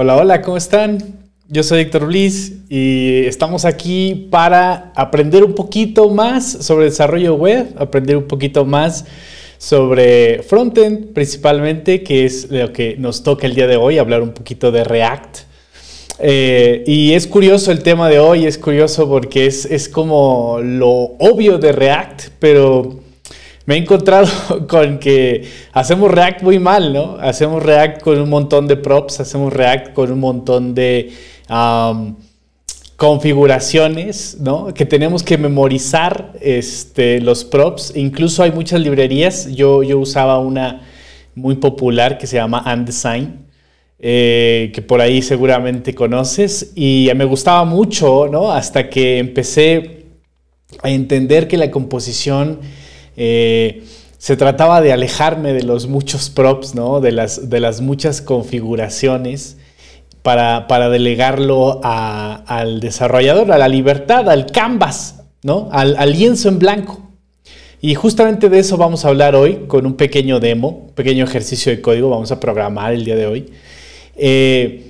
Hola, hola, ¿cómo están? Yo soy Héctor Bliss y estamos aquí para aprender un poquito más sobre desarrollo web, aprender un poquito más sobre frontend principalmente, que es lo que nos toca el día de hoy, hablar un poquito de React. Eh, y es curioso el tema de hoy, es curioso porque es, es como lo obvio de React, pero me he encontrado con que hacemos React muy mal, ¿no? Hacemos React con un montón de props, hacemos React con un montón de configuraciones, ¿no? Que tenemos que memorizar este, los props. Incluso hay muchas librerías. Yo, yo usaba una muy popular que se llama Undesign. Eh, que por ahí seguramente conoces, y me gustaba mucho, ¿no? Hasta que empecé a entender que la composición eh, se trataba de alejarme de los muchos props, ¿no? de, las, de las muchas configuraciones para, delegarlo al desarrollador, a la libertad, al canvas, ¿no? al, lienzo en blanco. Y justamente de eso vamos a hablar hoy con un pequeño demo, pequeño ejercicio de código, vamos a programar el día de hoy. Eh,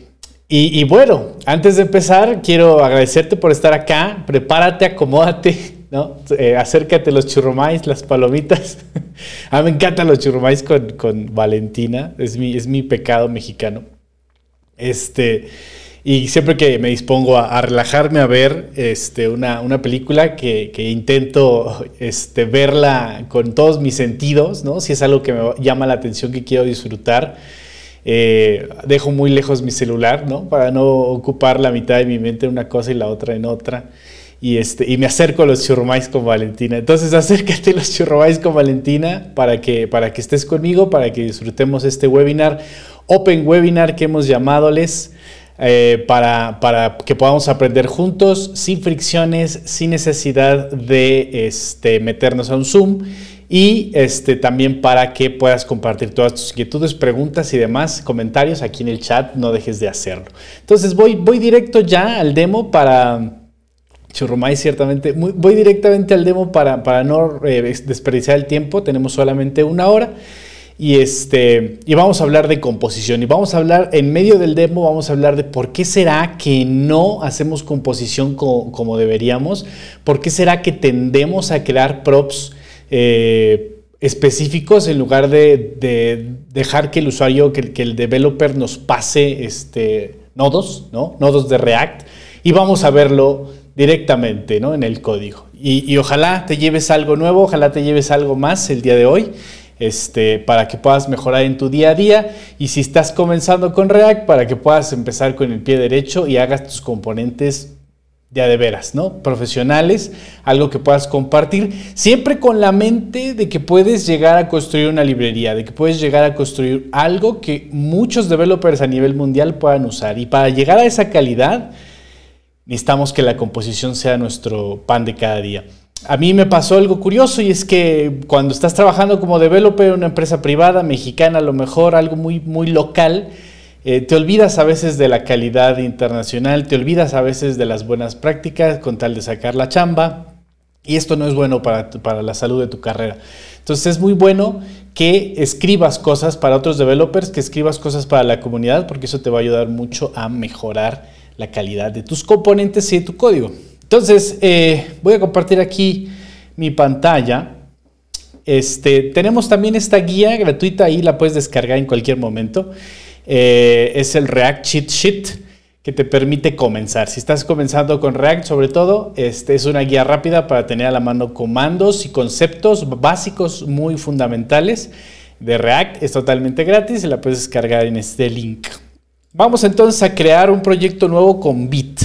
y, y, bueno, antes de empezar, quiero agradecerte por estar acá, prepárate, acomódate, ¿no? Eh, acércate los churromáis las palomitas. a mí ah, me encantan los churromais con, con, Valentina, es mi, es mi pecado mexicano. Este, y siempre que me dispongo a, relajarme a ver este, una, una película que, que, intento este, verla con todos mis sentidos, ¿no? Si es algo que me llama la atención, que quiero disfrutar. Eh, dejo muy lejos mi celular, ¿no? Para no ocupar la mitad de mi mente en una cosa y la otra en otra y, este, me acerco a los churrumais con Valentina. Entonces acércate a los churrumais con Valentina para que, para que estés conmigo, para que disfrutemos este webinar, Open Webinar que hemos llamadoles. Eh, para, que podamos aprender juntos, sin fricciones, sin necesidad de este, meternos a un Zoom y este, también para que puedas compartir todas tus inquietudes, preguntas y demás comentarios aquí en el chat, no dejes de hacerlo. Entonces voy, voy directo ya al demo para Churrumay, ciertamente. voy directamente al demo para, para no eh, desperdiciar el tiempo. Tenemos solamente una hora. Y, este, y vamos a hablar de composición. Y vamos a hablar, en medio del demo, vamos a hablar de por qué será que no hacemos composición como, deberíamos. ¿Por qué será que tendemos a crear props? Eh, específicos en lugar de, dejar que el usuario, que, el developer nos pase este, nodos, ¿no? nodos de React. Y vamos a verlo directamente ¿no? en el código. Y, ojalá te lleves algo nuevo, ojalá te lleves algo más el día de hoy. Este, para que puedas mejorar en tu día a día y si estás comenzando con React, para que puedas empezar con el pie derecho y hagas tus componentes ya de veras, ¿no? Profesionales, algo que puedas compartir, siempre con la mente de que puedes llegar a construir una librería, de que puedes llegar a construir algo que muchos developers a nivel mundial puedan usar. Y para llegar a esa calidad, necesitamos que la composición sea nuestro pan de cada día. A mí me pasó algo curioso y es que cuando estás trabajando como developer en una empresa privada, mexicana, a lo mejor algo muy, muy local, eh, te olvidas a veces de la calidad internacional, te olvidas a veces de las buenas prácticas con tal de sacar la chamba. Y esto no es bueno para, para la salud de tu carrera. Entonces es muy bueno que escribas cosas para otros developers, que escribas cosas para la comunidad, porque eso te va a ayudar mucho a mejorar la calidad de tus componentes y de tu código. Entonces, eh, voy a compartir aquí mi pantalla. Este, tenemos también esta guía gratuita, y la puedes descargar en cualquier momento. Eh, es el React Cheat Sheet que te permite comenzar. Si estás comenzando con React, sobre todo, este es una guía rápida para tener a la mano comandos y conceptos básicos muy fundamentales de React. Es totalmente gratis y la puedes descargar en este link. Vamos entonces a crear un proyecto nuevo con Bit.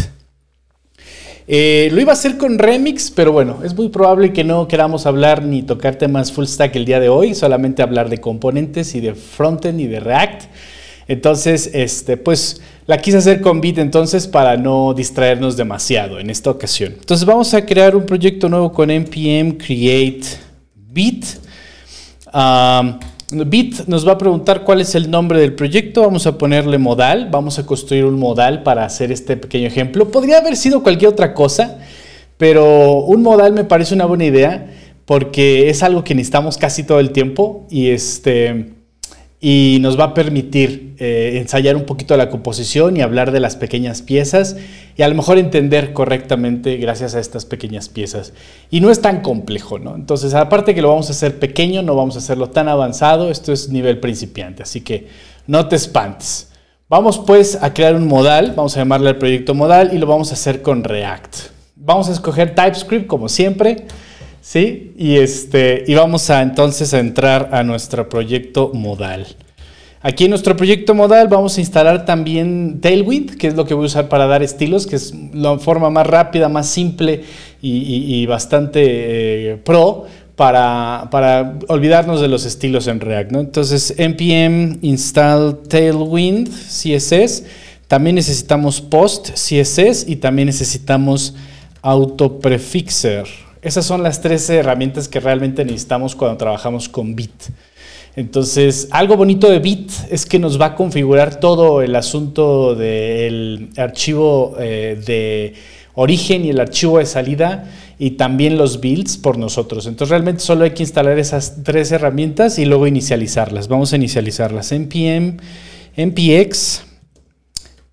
Eh, lo iba a hacer con Remix, pero bueno, es muy probable que no queramos hablar ni tocar temas full stack el día de hoy, solamente hablar de componentes y de frontend y de React. Entonces, este, pues la quise hacer con Bit entonces para no distraernos demasiado en esta ocasión. Entonces vamos a crear un proyecto nuevo con npm create bit. Bit nos va a preguntar cuál es el nombre del proyecto. Vamos a ponerle modal. Vamos a construir un modal para hacer este pequeño ejemplo. Podría haber sido cualquier otra cosa, pero un modal me parece una buena idea porque es algo que necesitamos casi todo el tiempo y este y nos va a permitir eh, ensayar un poquito la composición y hablar de las pequeñas piezas y a lo mejor entender correctamente gracias a estas pequeñas piezas. Y no es tan complejo, ¿no? Entonces, aparte que lo vamos a hacer pequeño, no vamos a hacerlo tan avanzado, esto es nivel principiante, así que no te espantes. Vamos pues a crear un modal, vamos a llamarle al proyecto modal y lo vamos a hacer con React. Vamos a escoger TypeScript como siempre. ¿sí? Y, este, y vamos a entonces a entrar a nuestro proyecto modal. Aquí en nuestro proyecto modal vamos a instalar también Tailwind, que es lo que voy a usar para dar estilos, que es la forma más rápida, más simple y, bastante eh, pro para, olvidarnos de los estilos en React. Entonces, npm install Tailwind CSS. También necesitamos post CSS y también necesitamos autoprefixer. Esas son las tres herramientas que realmente necesitamos cuando trabajamos con Bit. Entonces, algo bonito de Bit es que nos va a configurar todo el asunto del archivo eh, de origen y el archivo de salida y también los builds por nosotros. Entonces realmente solo hay que instalar esas tres herramientas y luego inicializarlas. Vamos a inicializarlas. NPM, NPX,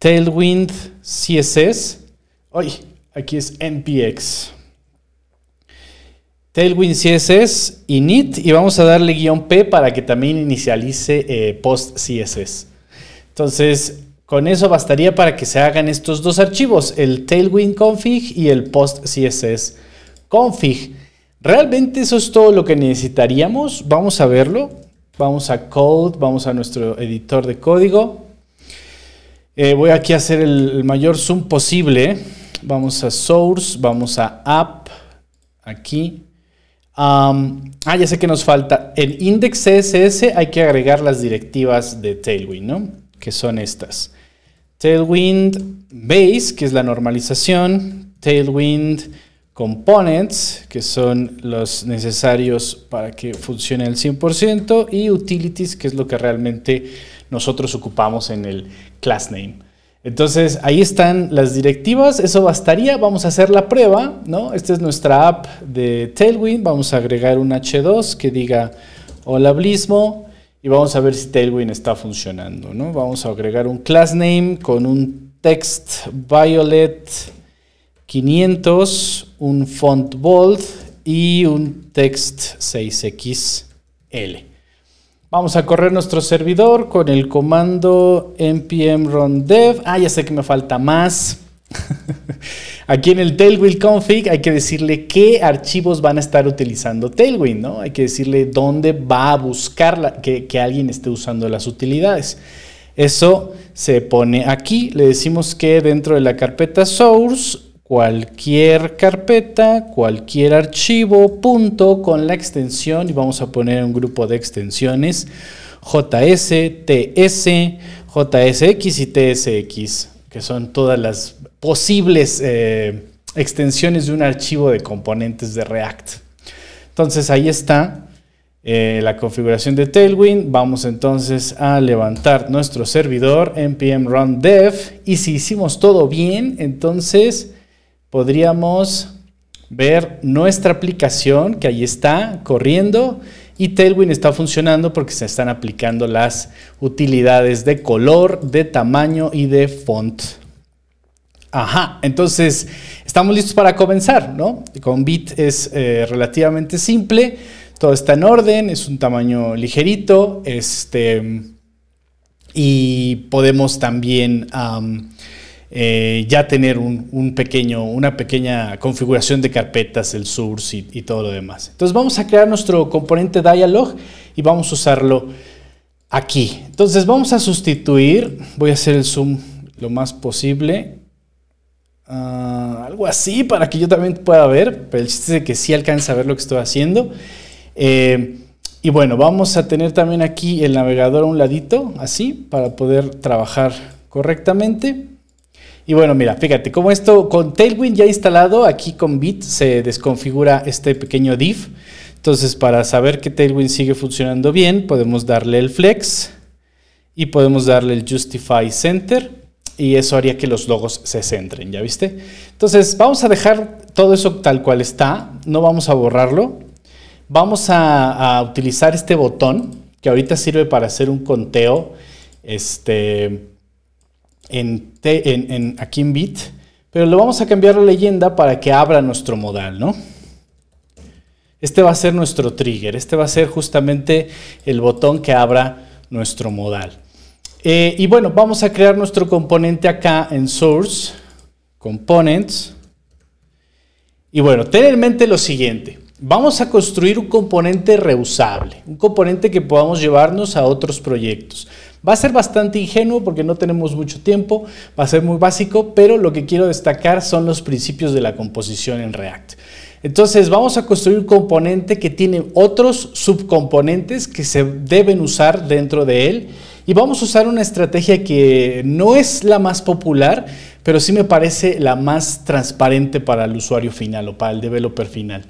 Tailwind, CSS. Hoy aquí es NPX. Tailwind CSS, init, y vamos a darle guión P para que también inicialice eh, post CSS. Entonces, con eso bastaría para que se hagan estos dos archivos, el Tailwind config y el post CSS config. Realmente eso es todo lo que necesitaríamos. Vamos a verlo. Vamos a code, vamos a nuestro editor de código. Eh, voy aquí a hacer el, mayor zoom posible. Vamos a source, vamos a app, aquí ah, ya sé que nos falta. En index CSS hay que agregar las directivas de Tailwind, ¿no? Que son estas. Tailwind Base, que es la normalización. Tailwind Components, que son los necesarios para que funcione el 100%. Y Utilities, que es lo que realmente nosotros ocupamos en el class name. Entonces, ahí están las directivas, eso bastaría, vamos a hacer la prueba, ¿no? Esta es nuestra app de Tailwind, vamos a agregar un H2 que diga hola Blismo y vamos a ver si Tailwind está funcionando, ¿no? Vamos a agregar un class name con un text violet 500, un font bold y un text 6xl. Vamos a correr nuestro servidor con el comando npm run dev. Ah, ya sé que me falta más. Aquí en el Tailwind config hay que decirle qué archivos van a estar utilizando Tailwind, ¿no? Hay que decirle dónde va a buscar que alguien esté usando las utilidades. Eso se pone aquí. Le decimos que dentro de la carpeta source cualquier carpeta, cualquier archivo, punto con la extensión y vamos a poner un grupo de extensiones JS, TS, JSX y TSX, que son todas las posibles eh, extensiones de un archivo de componentes de React. Entonces ahí está eh, la configuración de Tailwind. Vamos entonces a levantar nuestro servidor npm run dev y si hicimos todo bien, entonces podríamos ver nuestra aplicación que ahí está corriendo y Tailwind está funcionando porque se están aplicando las utilidades de color, de tamaño y de font. Ajá, entonces estamos listos para comenzar, ¿no? Con Bit es eh, relativamente simple, todo está en orden, es un tamaño ligerito, este, y podemos también... Eh, ya tener un, pequeño, una pequeña configuración de carpetas, el source y, todo lo demás. Entonces vamos a crear nuestro componente dialog y vamos a usarlo aquí. Entonces vamos a sustituir, voy a hacer el zoom lo más posible, ah, algo así para que yo también pueda ver, pero el chiste es que sí alcanza a ver lo que estoy haciendo. Eh, y bueno, vamos a tener también aquí el navegador a un ladito, así, para poder trabajar correctamente. Y bueno, mira, fíjate, como esto con Tailwind ya instalado, aquí con Bit se desconfigura este pequeño div. Entonces, para saber que Tailwind sigue funcionando bien, podemos darle el flex y podemos darle el justify center y eso haría que los logos se centren, ¿ya viste? Entonces, vamos a dejar todo eso tal cual está, no vamos a borrarlo. Vamos a, a utilizar este botón que ahorita sirve para hacer un conteo este aquí en bit, pero lo vamos a cambiar la leyenda para que abra nuestro modal, ¿no? Este va a ser nuestro trigger, este va a ser justamente el botón que abra nuestro modal. Eh, y bueno, vamos a crear nuestro componente acá en source, components. Y bueno, ten en mente lo siguiente, vamos a construir un componente reusable, un componente que podamos llevarnos a otros proyectos. Va a ser bastante ingenuo porque no tenemos mucho tiempo, va a ser muy básico, pero lo que quiero destacar son los principios de la composición en React. Entonces vamos a construir un componente que tiene otros subcomponentes que se deben usar dentro de él y vamos a usar una estrategia que no es la más popular, pero sí me parece la más transparente para el usuario final o para el developer final.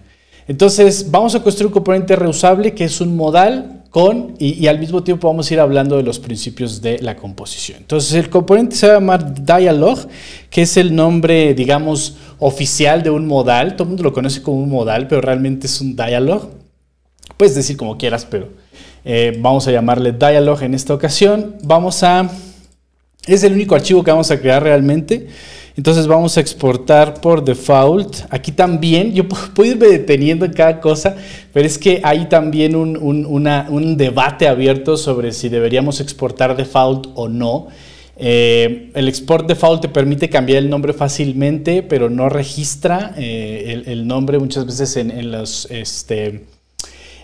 Entonces, vamos a construir un componente reusable que es un modal con, y, al mismo tiempo vamos a ir hablando de los principios de la composición. Entonces, el componente se va a llamar Dialog, que es el nombre, digamos, oficial de un modal. Todo el mundo lo conoce como un modal, pero realmente es un Dialog. Puedes decir como quieras, pero eh, vamos a llamarle Dialog en esta ocasión. Vamos a... Es el único archivo que vamos a crear realmente. Entonces vamos a exportar por default. Aquí también, yo puedo irme deteniendo en cada cosa, pero es que hay también un, debate abierto sobre si deberíamos exportar default o no. Eh, el export default te permite cambiar el nombre fácilmente, pero no registra eh, el, nombre muchas veces en, este,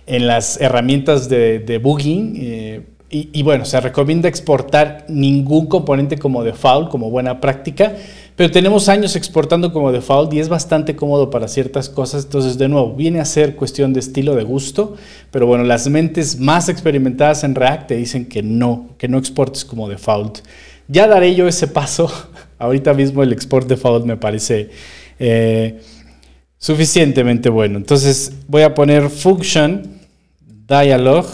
las herramientas de, debugging. Eh, y bueno, se recomienda exportar ningún componente como default, como buena práctica pero tenemos años exportando como default y es bastante cómodo para ciertas cosas. Entonces, de nuevo, viene a ser cuestión de estilo, de gusto. Pero bueno, las mentes más experimentadas en React te dicen que no, que no exportes como default. Ya daré yo ese paso. Ahorita mismo el export default me parece eh, suficientemente bueno. Entonces voy a poner function dialog.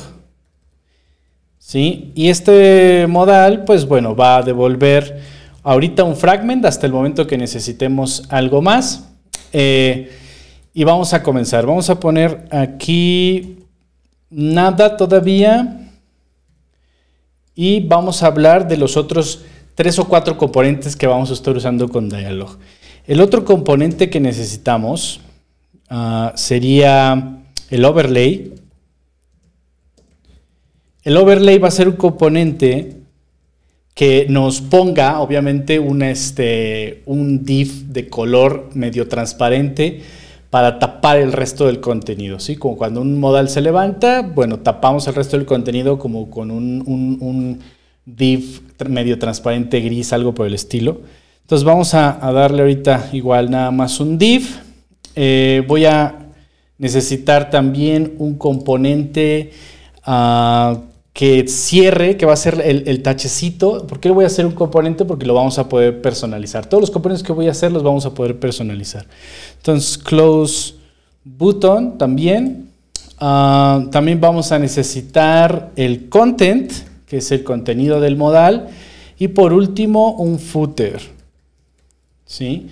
¿sí? Y este modal, pues bueno, va a devolver ahorita un fragment hasta el momento que necesitemos algo más. Eh, y vamos a comenzar. Vamos a poner aquí nada todavía. Y vamos a hablar de los otros tres o cuatro componentes que vamos a estar usando con Dialog. El otro componente que necesitamos ah, sería el overlay. El overlay va a ser un componente que nos ponga, obviamente, un, este, un div de color medio transparente para tapar el resto del contenido, ¿sí? Como cuando un modal se levanta, bueno, tapamos el resto del contenido como con un, div medio transparente gris, algo por el estilo. Entonces vamos a, darle ahorita igual nada más un div. Eh, voy a necesitar también un componente ah, que cierre, que va a ser el, tachecito. ¿Por qué voy a hacer un componente? Porque lo vamos a poder personalizar. Todos los componentes que voy a hacer los vamos a poder personalizar. Entonces, close button también. Ah, también vamos a necesitar el content, que es el contenido del modal. Y por último, un footer. ¿Sí?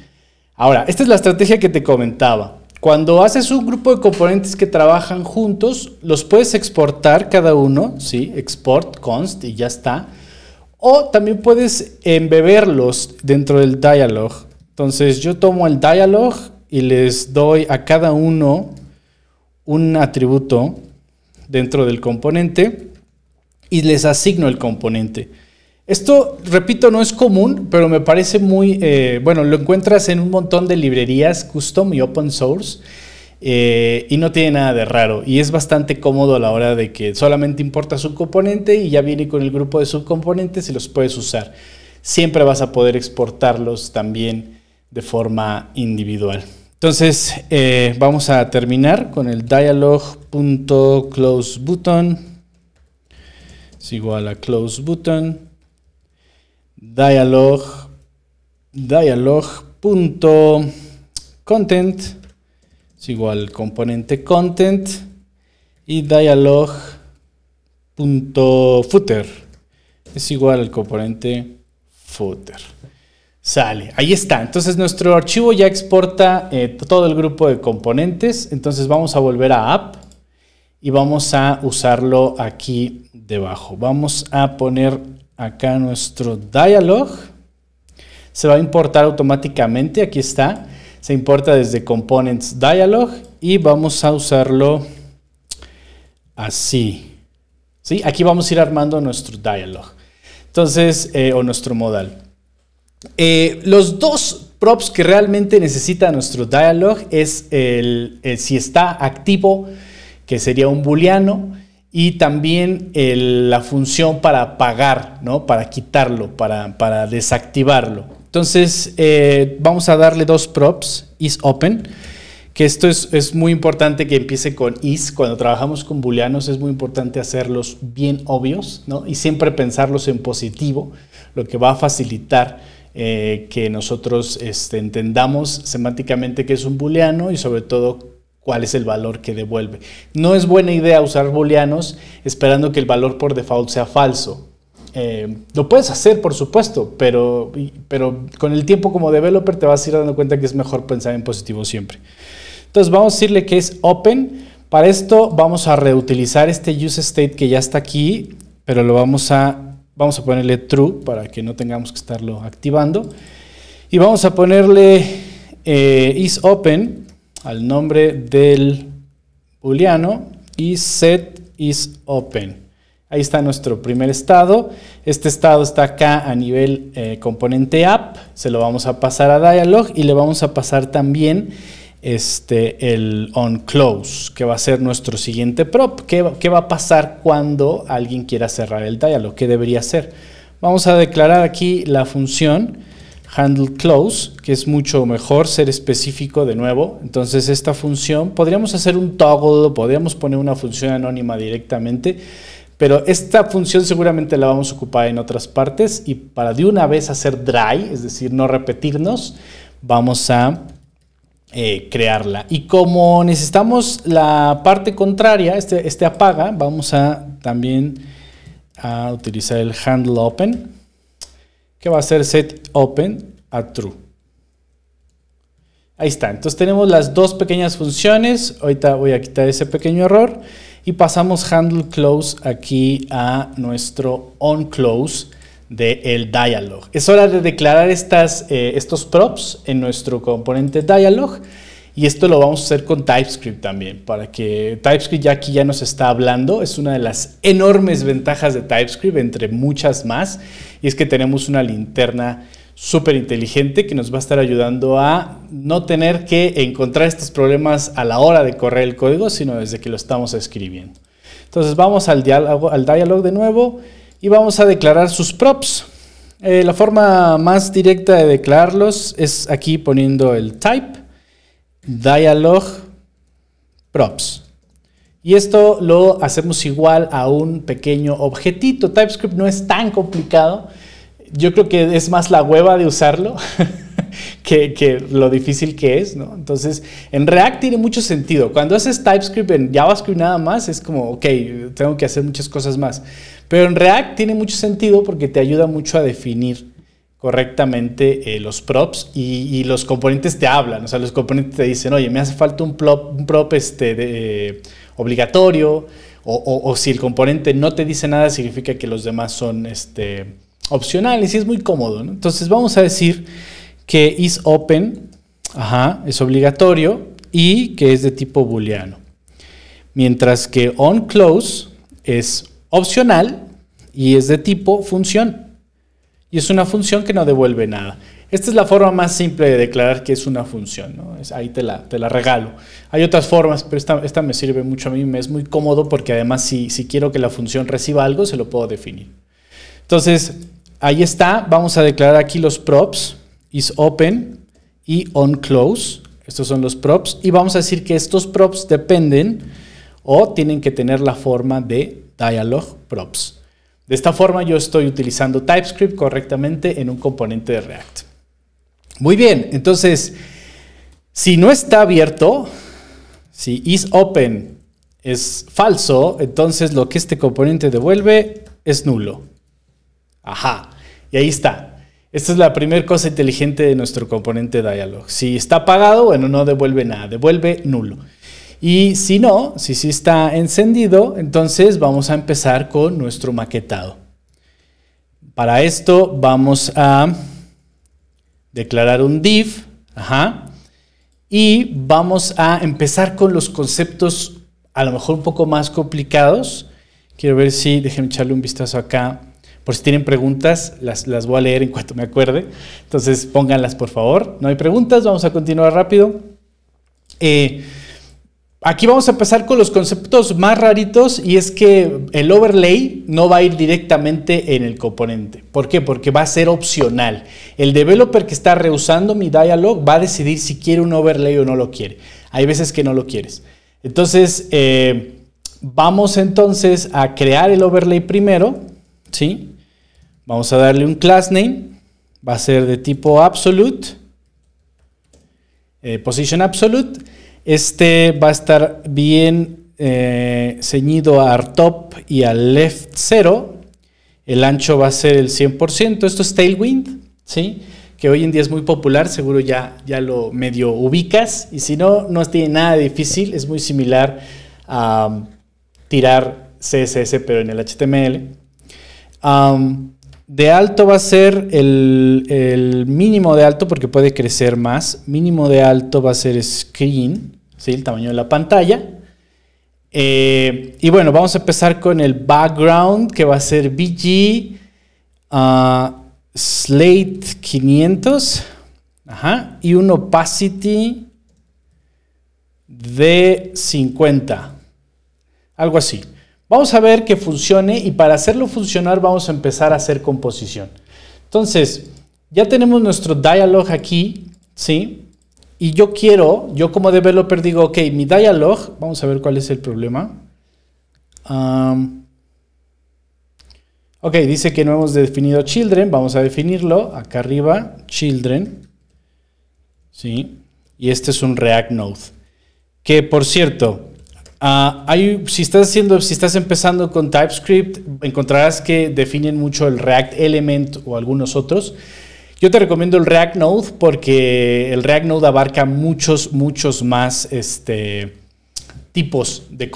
Ahora, esta es la estrategia que te comentaba. Cuando haces un grupo de componentes que trabajan juntos, los puedes exportar cada uno, ¿sí? Export, const y ya está. O también puedes embeberlos dentro del dialog. Entonces yo tomo el dialog y les doy a cada uno un atributo dentro del componente y les asigno el componente. Esto, repito, no es común, pero me parece muy, eh, bueno, lo encuentras en un montón de librerías custom y open source. Eh, y no tiene nada de raro y es bastante cómodo a la hora de que solamente importa un componente y ya viene con el grupo de subcomponentes y los puedes usar. Siempre vas a poder exportarlos también de forma individual. Entonces eh, vamos a terminar con el dialog.closebutton es igual a closebutton dialog, dialog.content es igual componente content y dialog.footer es igual al componente footer. Sale, ahí está. Entonces nuestro archivo ya exporta eh, todo el grupo de componentes. Entonces vamos a volver a app y vamos a usarlo aquí debajo. Vamos a poner acá nuestro dialog. Se va a importar automáticamente, aquí está. Se importa desde components dialog y vamos a usarlo así. ¿Sí? Aquí vamos a ir armando nuestro dialog. Entonces, eh, o nuestro modal. Eh, los dos props que realmente necesita nuestro dialog es si está activo, que sería un booleano, y también la función para apagar, ¿no? para quitarlo, para, para desactivarlo. Entonces eh, vamos a darle dos props, is open, que esto es, muy importante que empiece con is, cuando trabajamos con booleanos es muy importante hacerlos bien obvios y siempre pensarlos en positivo, lo que va a facilitar eh, que nosotros este, entendamos semánticamente qué es un booleano y sobre todo cuál es el valor que devuelve. No es buena idea usar booleanos esperando que el valor por default sea falso. Eh, lo puedes hacer, por supuesto, pero, pero con el tiempo como developer te vas a ir dando cuenta que es mejor pensar en positivo siempre. Entonces vamos a decirle que es open. Para esto vamos a reutilizar este use state que ya está aquí, pero lo vamos a, vamos a ponerle true para que no tengamos que estarlo activando. Y vamos a ponerle eh, isOpen al nombre del booleano y set is open. Ahí está nuestro primer estado. Este estado está acá a nivel eh, componente app. Se lo vamos a pasar a dialog y le vamos a pasar también este, el on close, que va a ser nuestro siguiente prop. ¿Qué, ¿Qué, va a pasar cuando alguien quiera cerrar el dialog? ¿Qué debería hacer? Vamos a declarar aquí la función handle close, que es mucho mejor ser específico de nuevo. Entonces esta función, podríamos hacer un toggle, podríamos poner una función anónima directamente, pero esta función seguramente la vamos a ocupar en otras partes y para de una vez hacer dry, es decir, no repetirnos, vamos a eh, crearla. Y como necesitamos la parte contraria, este, este apaga, vamos a también a utilizar el handle open que va a ser set open a true. Ahí está, entonces tenemos las dos pequeñas funciones, ahorita voy a quitar ese pequeño error y pasamos handle close aquí a nuestro on close del el dialog. Es hora de declarar estas, eh, estos props en nuestro componente dialog. Y esto lo vamos a hacer con TypeScript también, para que TypeScript ya aquí ya nos está hablando. Es una de las enormes ventajas de TypeScript, entre muchas más, y es que tenemos una linterna súper inteligente que nos va a estar ayudando a no tener que encontrar estos problemas a la hora de correr el código, sino desde que lo estamos escribiendo. Entonces vamos al diálogo, al dialog de nuevo y vamos a declarar sus props. Eh, la forma más directa de declararlos es aquí poniendo el type dialog props. Y esto lo hacemos igual a un pequeño objetito. TypeScript no es tan complicado. Yo creo que es más la hueva de usarlo que, lo difícil que es, ¿no? Entonces, en React tiene mucho sentido. Cuando haces TypeScript en JavaScript nada más, es como, ok, tengo que hacer muchas cosas más. Pero en React tiene mucho sentido porque te ayuda mucho a definir correctamente eh, los props y, los componentes te hablan, o sea, los componentes te dicen, oye, me hace falta un prop, este, de, obligatorio, o, si el componente no te dice nada, significa que los demás son este, opcionales y es muy cómodo. Entonces vamos a decir que is open, es obligatorio y que es de tipo booleano. Mientras que on close es opcional y es de tipo función y es una función que no devuelve nada. Esta es la forma más simple de declarar que es una función, ahí te la, te la, regalo. Hay otras formas, pero esta, me sirve mucho a mí, me es muy cómodo porque además si, si quiero que la función reciba algo, se lo puedo definir. Entonces, ahí está, vamos a declarar aquí los props, is open y on close, estos son los props, y vamos a decir que estos props dependen o tienen que tener la forma de dialog props. De esta forma yo estoy utilizando TypeScript correctamente en un componente de React. Muy bien, entonces, si no está abierto, si isOpen open es falso, entonces lo que este componente devuelve es nulo. Ajá, y ahí está. Esta es la primera cosa inteligente de nuestro componente dialog. Si está apagado, bueno, no devuelve nada, devuelve nulo. Y si no, si sí está encendido, entonces vamos a empezar con nuestro maquetado. Para esto vamos a declarar un div, ajá, y vamos a empezar con los conceptos a lo mejor un poco más complicados. Quiero ver si, déjenme echarle un vistazo acá. Por si tienen preguntas, las, las voy a leer en cuanto me acuerde. Entonces pónganlas por favor. No hay preguntas, vamos a continuar rápido. Eh, Aquí vamos a empezar con los conceptos más raritos y es que el overlay no va a ir directamente en el componente. ¿Por qué? Porque va a ser opcional. El developer que está reusando mi dialog va a decidir si quiere un overlay o no lo quiere. Hay veces que no lo quieres. Entonces, eh, vamos entonces a crear el overlay primero. ¿sí? Vamos a darle un class name. Va a ser de tipo absolute. Eh, position absolute. Este va a estar bien eh, ceñido a top y al left 0. El ancho va a ser el 100%. Esto es tailwind, ¿sí? que hoy en día es muy popular, seguro ya, ya lo medio ubicas. Y si no, no tiene nada difícil. Es muy similar a um, tirar CSS, pero en el HTML. Um, de alto va a ser el, mínimo de alto porque puede crecer más. Mínimo de alto va a ser screen, ¿sí? el tamaño de la pantalla. Eh, y bueno, vamos a empezar con el background que va a ser BG ah, Slate 500 ajá, y un opacity de 50. Algo así. Vamos a ver que funcione y para hacerlo funcionar vamos a empezar a hacer composición. Entonces, ya tenemos nuestro dialog aquí, ¿sí? Y yo quiero, yo como developer digo, ok, mi dialog, vamos a ver cuál es el problema. ok, dice que no hemos definido children, vamos a definirlo. Acá arriba, children. ¿Sí? Y este es un React Node. Que por cierto, Ah, si, estás haciendo, si estás empezando con TypeScript, encontrarás que definen mucho el React Element o algunos otros. Yo te recomiendo el React Node porque el React Node abarca muchos, muchos más este, tipos, de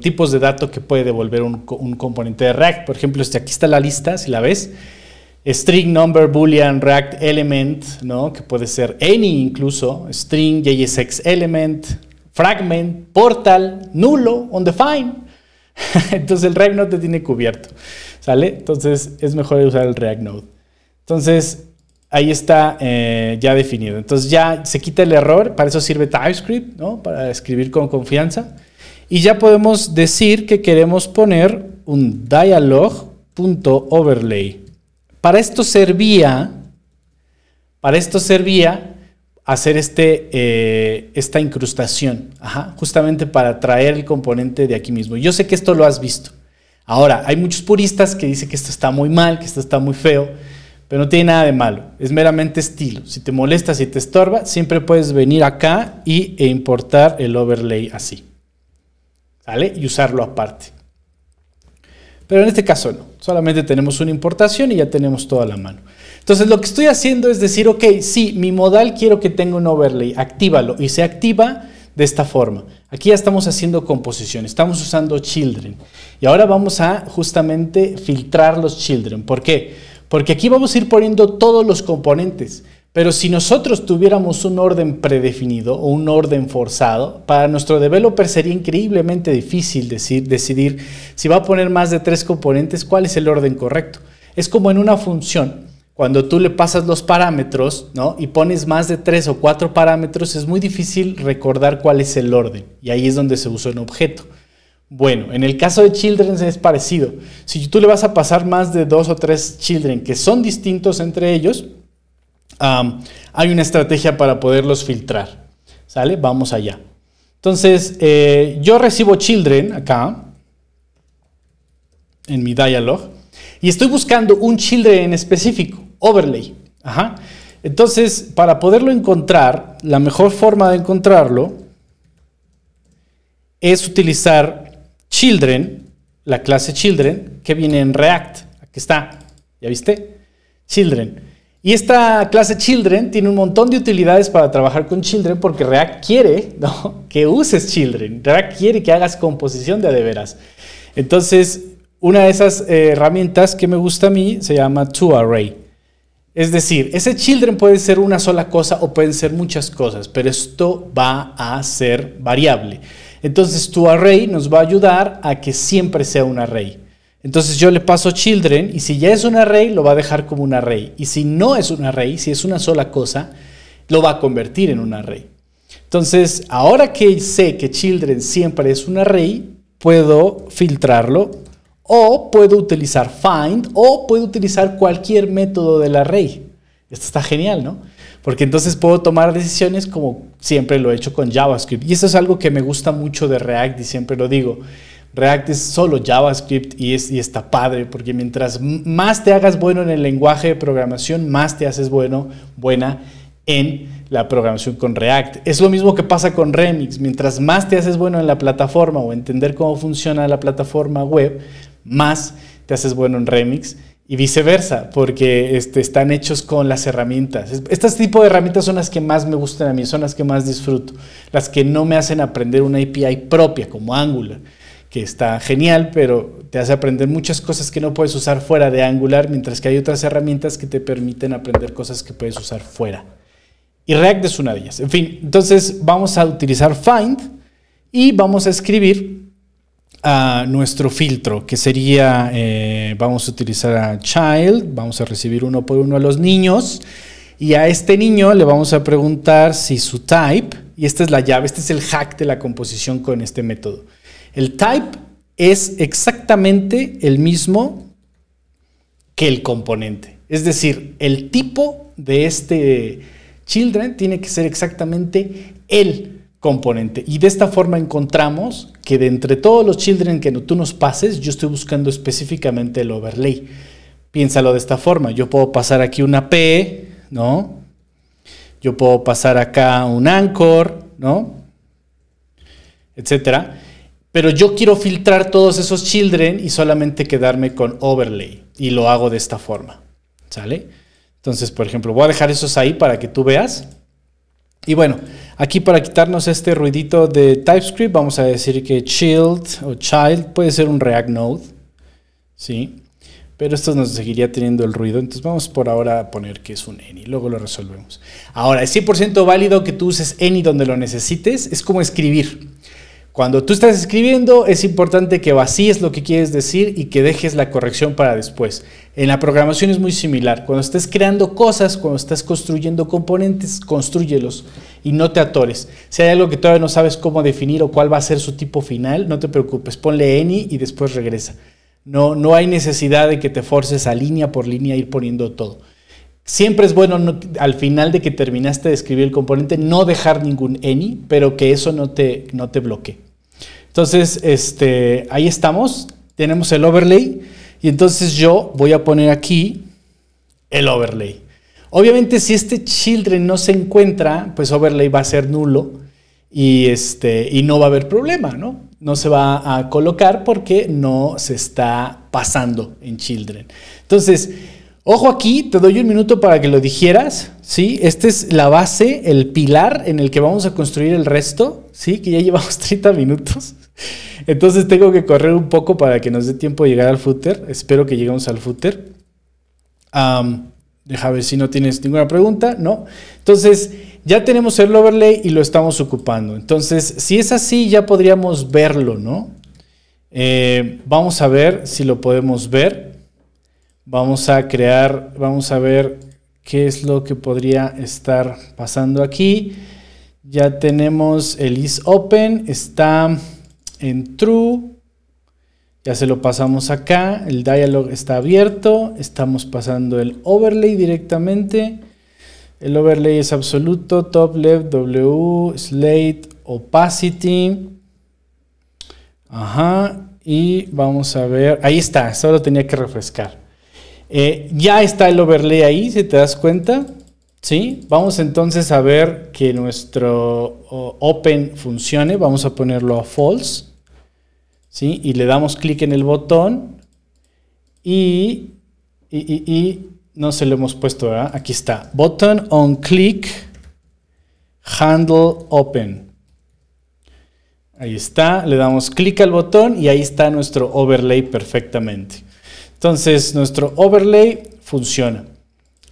tipos de datos que puede devolver un, componente de React. Por ejemplo, este, aquí está la lista, si la ves. String, number, boolean, React element, que puede ser any incluso. String, JSX element, fragment, portal, nulo, undefined. Entonces el React Node te tiene cubierto. ¿Sale? Entonces es mejor usar el React Node. Entonces ahí está eh, ya definido. Entonces ya se quita el error. Para eso sirve TypeScript, ¿no? Para escribir con confianza. Y ya podemos decir que queremos poner un dialog.overlay. Para esto servía, para esto servía hacer este, eh, esta incrustación, justamente para traer el componente de aquí mismo. Yo sé que esto lo has visto. Ahora, hay muchos puristas que dicen que esto está muy mal, que esto está muy feo, pero no tiene nada de malo, es meramente estilo. Si te molesta, si te estorba, siempre puedes venir acá y, e importar el overlay así, ¿sale? Y usarlo aparte. Pero en este caso no, solamente tenemos una importación y ya tenemos toda la mano. Entonces lo que estoy haciendo es decir, ok, sí, mi modal quiero que tenga un overlay, actívalo y se activa de esta forma. Aquí ya estamos haciendo composición, estamos usando children y ahora vamos a justamente filtrar los children. ¿Por qué? Porque aquí vamos a ir poniendo todos los componentes. Pero si nosotros tuviéramos un orden predefinido o un orden forzado, para nuestro developer sería increíblemente difícil decidir si va a poner más de tres componentes, cuál es el orden correcto. Es como en una función cuando tú le pasas los parámetros, Y pones más de tres o cuatro parámetros, es muy difícil recordar cuál es el orden. Y ahí es donde se usa un objeto. Bueno, en el caso de Children es parecido. Si tú le vas a pasar más de dos o tres Children que son distintos entre ellos, hay una estrategia para poderlos filtrar. ¿Sale? Vamos allá. Entonces, eh, yo recibo Children acá, en mi dialog, y estoy buscando un Children en específico overlay. Ajá. Entonces, para poderlo encontrar, la mejor forma de encontrarlo es utilizar children, la clase children, que viene en React. Aquí está, ¿ya viste? Children. Y esta clase Children tiene un montón de utilidades para trabajar con Children porque React quiere ¿no? que uses Children. React quiere que hagas composición de adeveras. Entonces, una de esas eh, herramientas que me gusta a mí se llama ToArray. Es decir, ese children puede ser una sola cosa o pueden ser muchas cosas, pero esto va a ser variable. Entonces tu array nos va a ayudar a que siempre sea un array. Entonces yo le paso children y si ya es un array lo va a dejar como un array. Y si no es un array, si es una sola cosa, lo va a convertir en un array. Entonces ahora que sé que children siempre es un array, puedo filtrarlo o puedo utilizar find o puedo utilizar cualquier método del array. Esto está genial, ¿no? Porque entonces puedo tomar decisiones como siempre lo he hecho con JavaScript. Y eso es algo que me gusta mucho de React y siempre lo digo. React es solo JavaScript y, y está padre porque mientras más te hagas bueno en el lenguaje de programación, más te haces bueno, buena en la programación con React. Es lo mismo que pasa con Remix. Mientras más te haces bueno en la plataforma o entender cómo funciona la plataforma web, más te haces bueno en remix y viceversa, porque este, están hechos con las herramientas. Este tipo de herramientas son las que más me gustan a mí, son las que más disfruto, las que no me hacen aprender una API propia como Angular, que está genial, pero te hace aprender muchas cosas que no puedes usar fuera de Angular, mientras que hay otras herramientas que te permiten aprender cosas que puedes usar fuera. Y React es una de ellas. En fin, entonces vamos a utilizar find y vamos a escribir a nuestro filtro, que sería, eh, vamos a utilizar a child, vamos a recibir uno por uno a los niños, y a este niño le vamos a preguntar si su type, y esta es la llave, este es el hack de la composición con este método. El type es exactamente el mismo que el componente. Es decir, el tipo de este children tiene que ser exactamente el componente. Y de esta forma encontramos que de entre todos los children que tú nos pases, yo estoy buscando específicamente el overlay. Piénsalo de esta forma. Yo puedo pasar aquí una P, ¿no? Yo puedo pasar acá un anchor, ¿no? Etcétera. Pero yo quiero filtrar todos esos children y solamente quedarme con overlay. Y lo hago de esta forma. ¿Sale? Entonces, por ejemplo, voy a dejar esos ahí para que tú veas. Y bueno, Aquí para quitarnos este ruidito de TypeScript vamos a decir que child o child puede ser un React Node, ¿sí? Pero esto nos seguiría teniendo el ruido, entonces vamos por ahora a poner que es un any, luego lo resolvemos. Ahora, es 100% válido que tú uses any donde lo necesites, es como escribir. Cuando tú estás escribiendo es importante que vacíes lo que quieres decir y que dejes la corrección para después. En la programación es muy similar. Cuando estés creando cosas, cuando estás construyendo componentes, construyelos y no te atores. Si hay algo que todavía no sabes cómo definir o cuál va a ser su tipo final, no te preocupes, ponle any y después regresa. No, no hay necesidad de que te forces a línea por línea a ir poniendo todo. Siempre es bueno al final de que terminaste de escribir el componente no dejar ningún any, pero que eso no te, no te bloquee. Entonces, este, ahí estamos. Tenemos el overlay. Y entonces yo voy a poner aquí el overlay. Obviamente si este children no se encuentra, pues overlay va a ser nulo y, este, y no va a haber problema, ¿no? No se va a colocar porque no se está pasando en children. Entonces, ojo aquí, te doy un minuto para que lo dijeras, ¿sí? Esta es la base, el pilar en el que vamos a construir el resto, ¿sí? Que ya llevamos 30 minutos. Entonces tengo que correr un poco para que nos dé tiempo de llegar al footer. Espero que lleguemos al footer. deja ver si no tienes ninguna pregunta, ¿no? Entonces ya tenemos el overlay y lo estamos ocupando. Entonces, si es así, ya podríamos verlo, ¿no? Eh, vamos a ver si lo podemos ver. Vamos a crear, vamos a ver qué es lo que podría estar pasando aquí. Ya tenemos el is open, está en true. Ya se lo pasamos acá. El dialog está abierto. Estamos pasando el overlay directamente. El overlay es absoluto. Top left, W, slate, opacity. Ajá. Y vamos a ver. Ahí está. Solo tenía que refrescar. Eh, ya está el overlay ahí, si te das cuenta. ¿Sí? Vamos entonces a ver que nuestro open funcione. Vamos a ponerlo a false. Y le damos clic en el botón y, no se lo hemos puesto, Aquí está, button on click, handle open. Ahí está, le damos clic al botón y ahí está nuestro overlay perfectamente. Entonces, nuestro overlay funciona.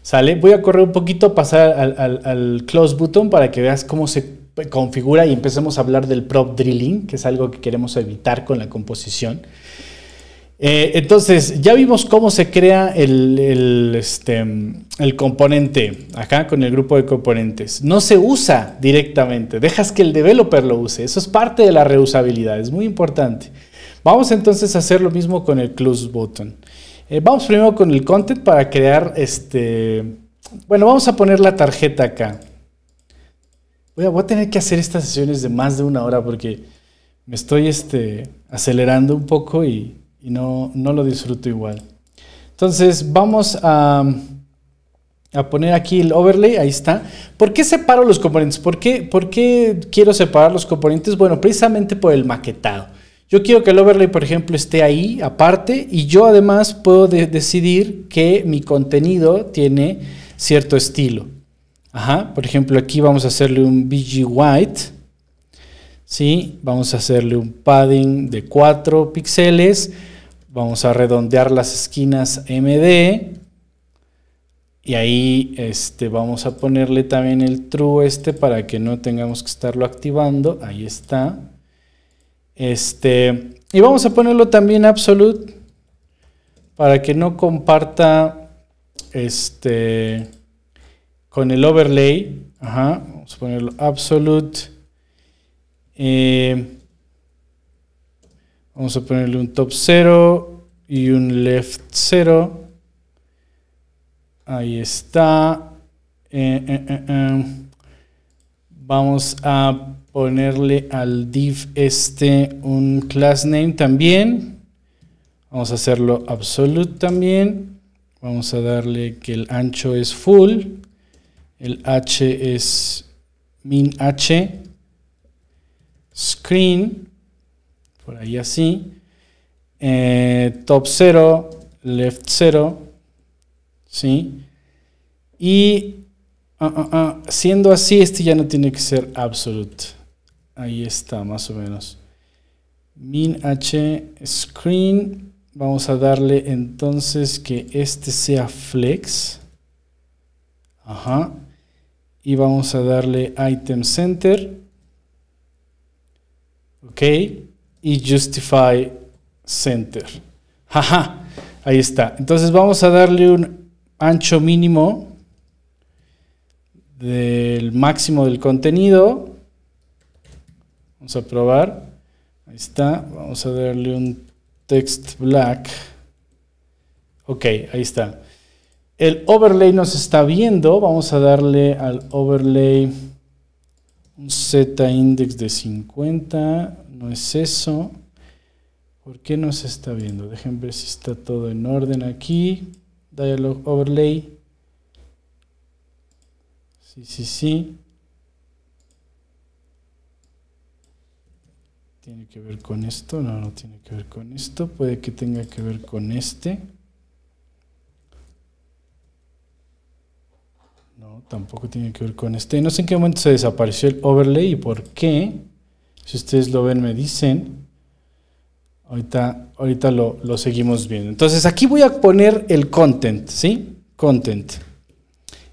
¿Sale? Voy a correr un poquito, pasar al, al close button para que veas cómo se pues, configura y empecemos a hablar del prop drilling, que es algo que queremos evitar con la composición. Eh, entonces, ya vimos cómo se crea este, el, componente acá con el grupo de componentes. No se usa directamente, dejas que el developer lo use. Eso es parte de la reusabilidad, es muy importante. Vamos entonces a hacer lo mismo con el close button. Eh, vamos primero con el content para crear este... Bueno, vamos a poner la tarjeta acá voy a, tener que hacer estas sesiones de más de una hora porque me estoy este, acelerando un poco y, no, lo disfruto igual. Entonces vamos a, poner aquí el overlay, ahí está. ¿Por qué separo los componentes? ¿Por qué, quiero separar los componentes? Bueno, precisamente por el maquetado. Yo quiero que el overlay, por ejemplo, esté ahí aparte y yo además puedo decidir que mi contenido tiene cierto estilo. Ajá, por ejemplo, aquí vamos a hacerle un BG White. ¿sí? Vamos a hacerle un padding de 4 píxeles. Vamos a redondear las esquinas MD. Y ahí este, vamos a ponerle también el true este para que no tengamos que estarlo activando. Ahí está. Este, y vamos a ponerlo también absolute para que no comparta este con el overlay, vamos a ponerlo absolute, eh, vamos a ponerle un top 0 y un left 0, ahí está, eh, eh, vamos a ponerle al div este un class name también, vamos a hacerlo absolute también, vamos a darle que el ancho es full, el H es min H, screen, por ahí así, eh, top 0, left 0, ¿sí? Y ah, ah, ah, siendo así, este ya no tiene que ser absolute. Ahí está, más o menos. Min H screen. Vamos a darle entonces que este sea flex. Ajá y vamos a darle item center. Ok. Y justify center. Jaja. Ahí está. Entonces vamos a darle un ancho mínimo del máximo del contenido. Vamos a probar. Ahí está. Vamos a darle un text black. Ok, ahí está. El overlay nos está viendo. Vamos a darle al overlay un Z index de 50. No es eso. ¿Por qué no se está viendo? Dejen ver si está todo en orden aquí. Dialog overlay. Sí, sí, sí. Tiene que ver con esto. No, no tiene que ver con esto. Puede que tenga que ver con este. tampoco tiene que ver con este. No sé en qué momento se desapareció el overlay y por qué. Si ustedes lo ven, me dicen. Ahorita, ahorita lo, lo seguimos viendo. Entonces aquí voy a poner el content, ¿sí? Content.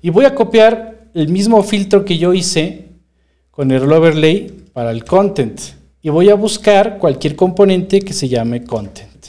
Y voy a copiar el mismo filtro que yo hice con el overlay para el content. Y voy a buscar cualquier componente que se llame content.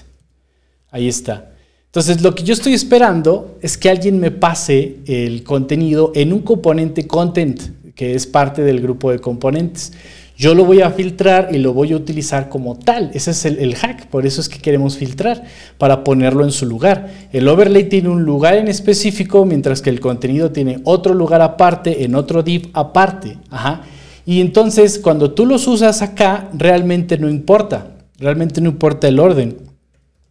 Ahí está. Entonces, lo que yo estoy esperando es que alguien me pase el contenido en un componente content, que es parte del grupo de componentes. Yo lo voy a filtrar y lo voy a utilizar como tal. Ese es el, hack, por eso es que queremos filtrar, para ponerlo en su lugar. El overlay tiene un lugar en específico, mientras que el contenido tiene otro lugar aparte, en otro div aparte. Ajá. Y entonces, cuando tú los usas acá, realmente no importa. Realmente no importa el orden.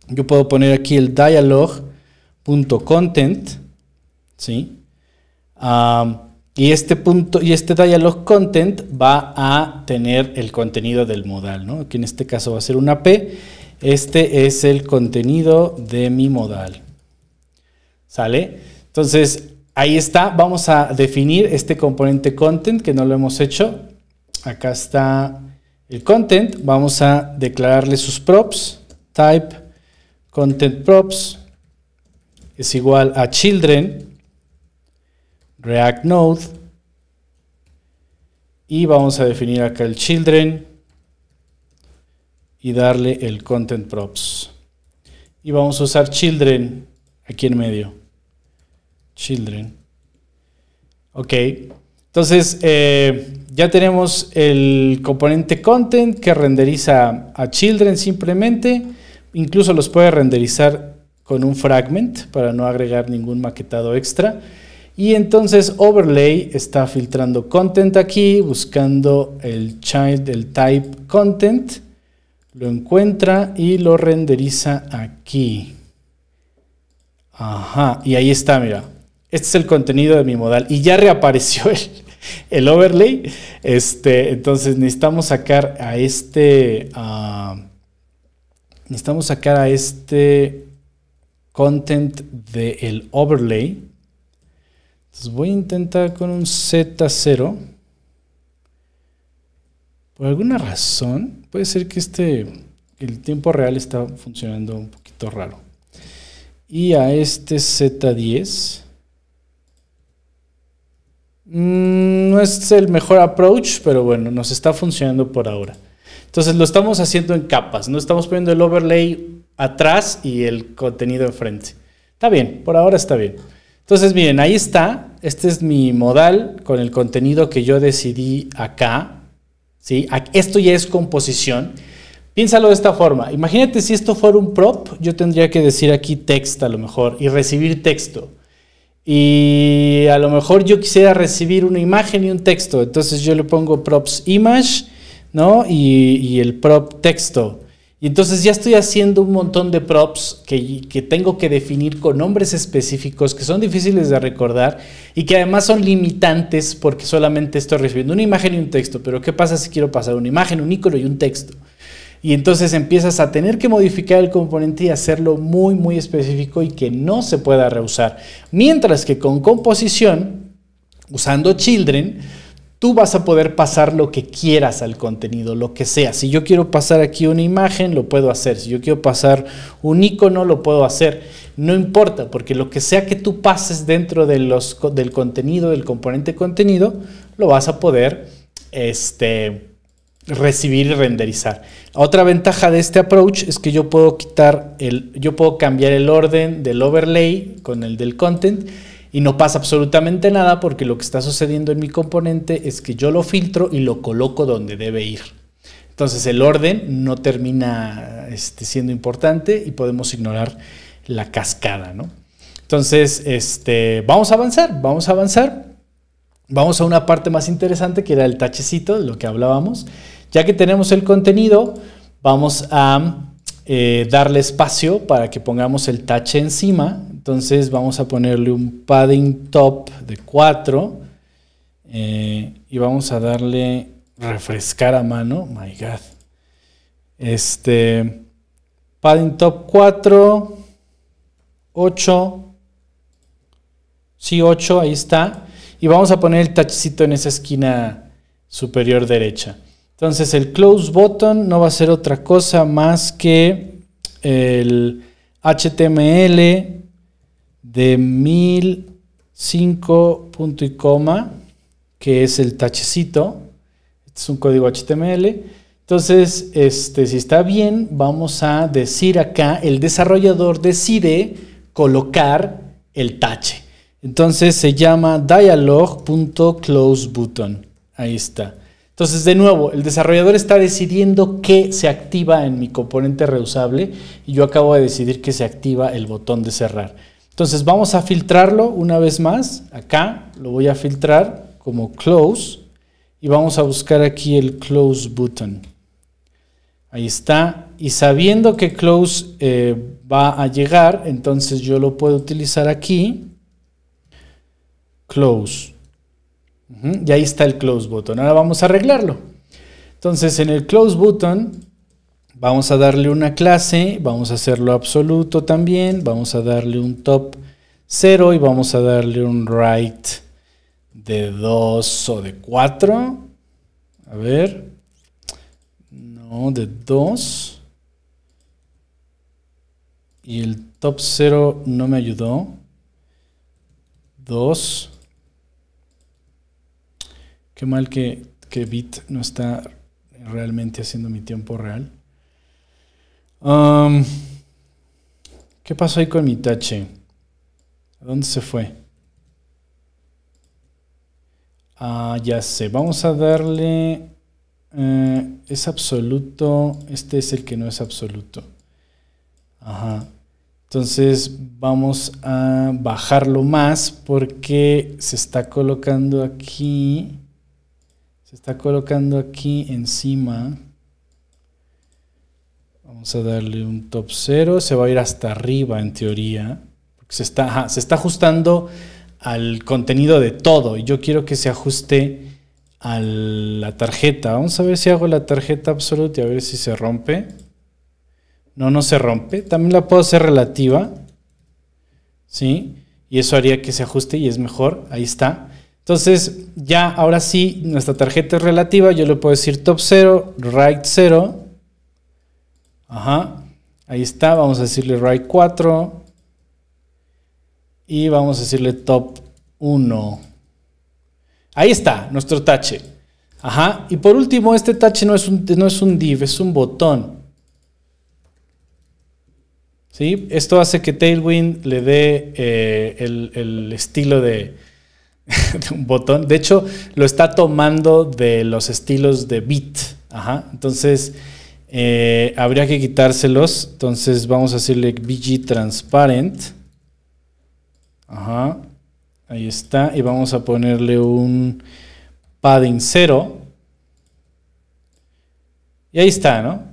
Yo puedo poner aquí el dialog.content, ¿sí? y este punto y este dialog content va a tener el contenido del modal, ¿no? Que en este caso va a ser una P. Este es el contenido de mi modal. ¿Sale? Entonces, ahí está. Vamos a definir este componente content que no lo hemos hecho. Acá está el content. Vamos a declararle sus props, type content props es igual a children, React Node, y vamos a definir acá el children y darle el content props. Y vamos a usar children aquí en medio. Children. Ok. Entonces, eh, ya tenemos el componente content que renderiza a children simplemente Incluso los puede renderizar con un fragment para no agregar ningún maquetado extra. Y entonces overlay está filtrando content aquí, buscando el child, del type content, lo encuentra y lo renderiza aquí. Ajá, y ahí está, mira. Este es el contenido de mi modal y ya reapareció el, overlay. Este, entonces necesitamos sacar a este necesitamos sacar a este content del overlay. Entonces voy a intentar con un Z0. Por alguna razón, puede ser que este, el tiempo real está funcionando un poquito raro. Y a este Z10. Mm, no es el mejor approach, pero bueno, nos está funcionando por ahora. Entonces lo estamos haciendo en capas, no estamos poniendo el overlay atrás y el contenido enfrente. Está bien, por ahora está bien. Entonces, miren, ahí está. Este es mi modal con el contenido que yo decidí acá. ¿sí? Esto ya es composición. Piénsalo de esta forma. Imagínate si esto fuera un prop, yo tendría que decir aquí text a lo mejor y recibir texto. Y a lo mejor yo quisiera recibir una imagen y un texto. Entonces yo le pongo props image ¿no? Y, el prop texto. Y entonces ya estoy haciendo un montón de props que, tengo que definir con nombres específicos que son difíciles de recordar y que además son limitantes porque solamente estoy recibiendo una imagen y un texto. Pero ¿qué pasa si quiero pasar una imagen, un icono y un texto? Y entonces empiezas a tener que modificar el componente y hacerlo muy, muy específico y que no se pueda reusar. Mientras que con composición, usando children, Tú vas a poder pasar lo que quieras al contenido, lo que sea. Si yo quiero pasar aquí una imagen, lo puedo hacer. Si yo quiero pasar un icono, lo puedo hacer. No importa, porque lo que sea que tú pases dentro de los, del contenido, del componente contenido, lo vas a poder este, recibir y renderizar. Otra ventaja de este approach es que yo puedo quitar el, yo puedo cambiar el orden del overlay con el del content y no pasa absolutamente nada porque lo que está sucediendo en mi componente es que yo lo filtro y lo coloco donde debe ir. Entonces el orden no termina este, siendo importante y podemos ignorar la cascada, ¿no? Entonces, este, vamos a avanzar, vamos a avanzar. Vamos a una parte más interesante que era el tachecito, de lo que hablábamos. Ya que tenemos el contenido, vamos a eh, darle espacio para que pongamos el tache encima entonces vamos a ponerle un padding top de 4 eh, y vamos a darle refrescar a mano. My God. Este padding top 4, 8. Sí, 8, ahí está. Y vamos a poner el tachcito en esa esquina superior derecha. Entonces el close button no va a ser otra cosa más que el HTML de 1005 punto y coma, que es el tachecito. Este es un código HTML. Entonces, este, si está bien, vamos a decir acá, el desarrollador decide colocar el tache. Entonces se llama dialog.closeButton. Ahí está. Entonces, de nuevo, el desarrollador está decidiendo qué se activa en mi componente reusable y yo acabo de decidir que se activa el botón de cerrar. Entonces vamos a filtrarlo una vez más. Acá lo voy a filtrar como close y vamos a buscar aquí el close button. Ahí está. Y sabiendo que close eh, va a llegar, entonces yo lo puedo utilizar aquí. Close. Y ahí está el close button. Ahora vamos a arreglarlo. Entonces en el close button Vamos a darle una clase, vamos a hacerlo absoluto también, vamos a darle un top 0 y vamos a darle un right de 2 o de 4. A ver, no, de 2. Y el top 0 no me ayudó. 2. Qué mal que Bit no está realmente haciendo mi tiempo real. ¿Qué pasó ahí con mi tache? ¿A dónde se fue? Ah, ya sé. Vamos a darle... Eh, es absoluto. Este es el que no es absoluto. Ajá. Entonces vamos a bajarlo más porque se está colocando aquí. Se está colocando aquí encima. Vamos a darle un top 0, se va a ir hasta arriba en teoría. se, está, se está ajustando al contenido de todo y yo quiero que se ajuste a la tarjeta. Vamos a ver si hago la tarjeta absoluta y a ver si se rompe. No, no se rompe. También la puedo hacer relativa. ¿Sí? Y eso haría que se ajuste y es mejor. Ahí está. Entonces, ya ahora sí, nuestra tarjeta es relativa. Yo le puedo decir top 0, right 0. Ajá. Ahí está. Vamos a decirle right 4. Y vamos a decirle top 1. Ahí está, nuestro tache. Ajá. Y por último, este tache no es un, no es un div, es un botón. ¿Sí? Esto hace que Tailwind le dé eh, el, estilo de, de, un botón. De hecho, lo está tomando de los estilos de bit, Ajá. Entonces, eh, habría que quitárselos. Entonces vamos a hacerle BG Transparent. Ajá. Ahí está. Y vamos a ponerle un padding 0. Y ahí está, ¿no?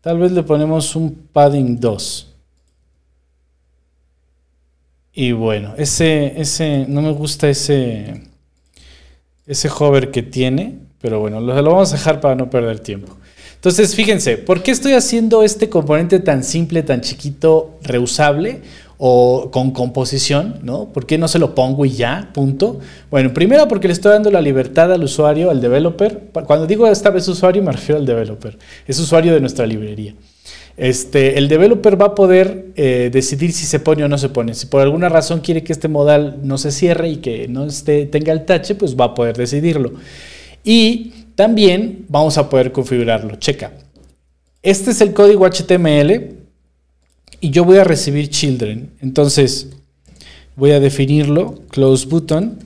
Tal vez le ponemos un padding 2. Y bueno, ese, ese, no me gusta ese, ese hover que tiene, pero bueno, lo, lo vamos a dejar para no perder tiempo. Entonces, fíjense, ¿por qué estoy haciendo este componente tan simple, tan chiquito, reusable? o con composición, ¿no? ¿Por qué no se lo pongo y ya? Punto. Bueno, primero porque le estoy dando la libertad al usuario, al developer. Cuando digo esta vez usuario, me refiero al developer. Es usuario de nuestra librería. Este, el developer va a poder eh, decidir si se pone o no se pone. Si por alguna razón quiere que este modal no se cierre y que no esté, tenga el tache, pues va a poder decidirlo. Y también vamos a poder configurarlo. Checa. Este es el código HTML y yo voy a recibir children. Entonces voy a definirlo, close button,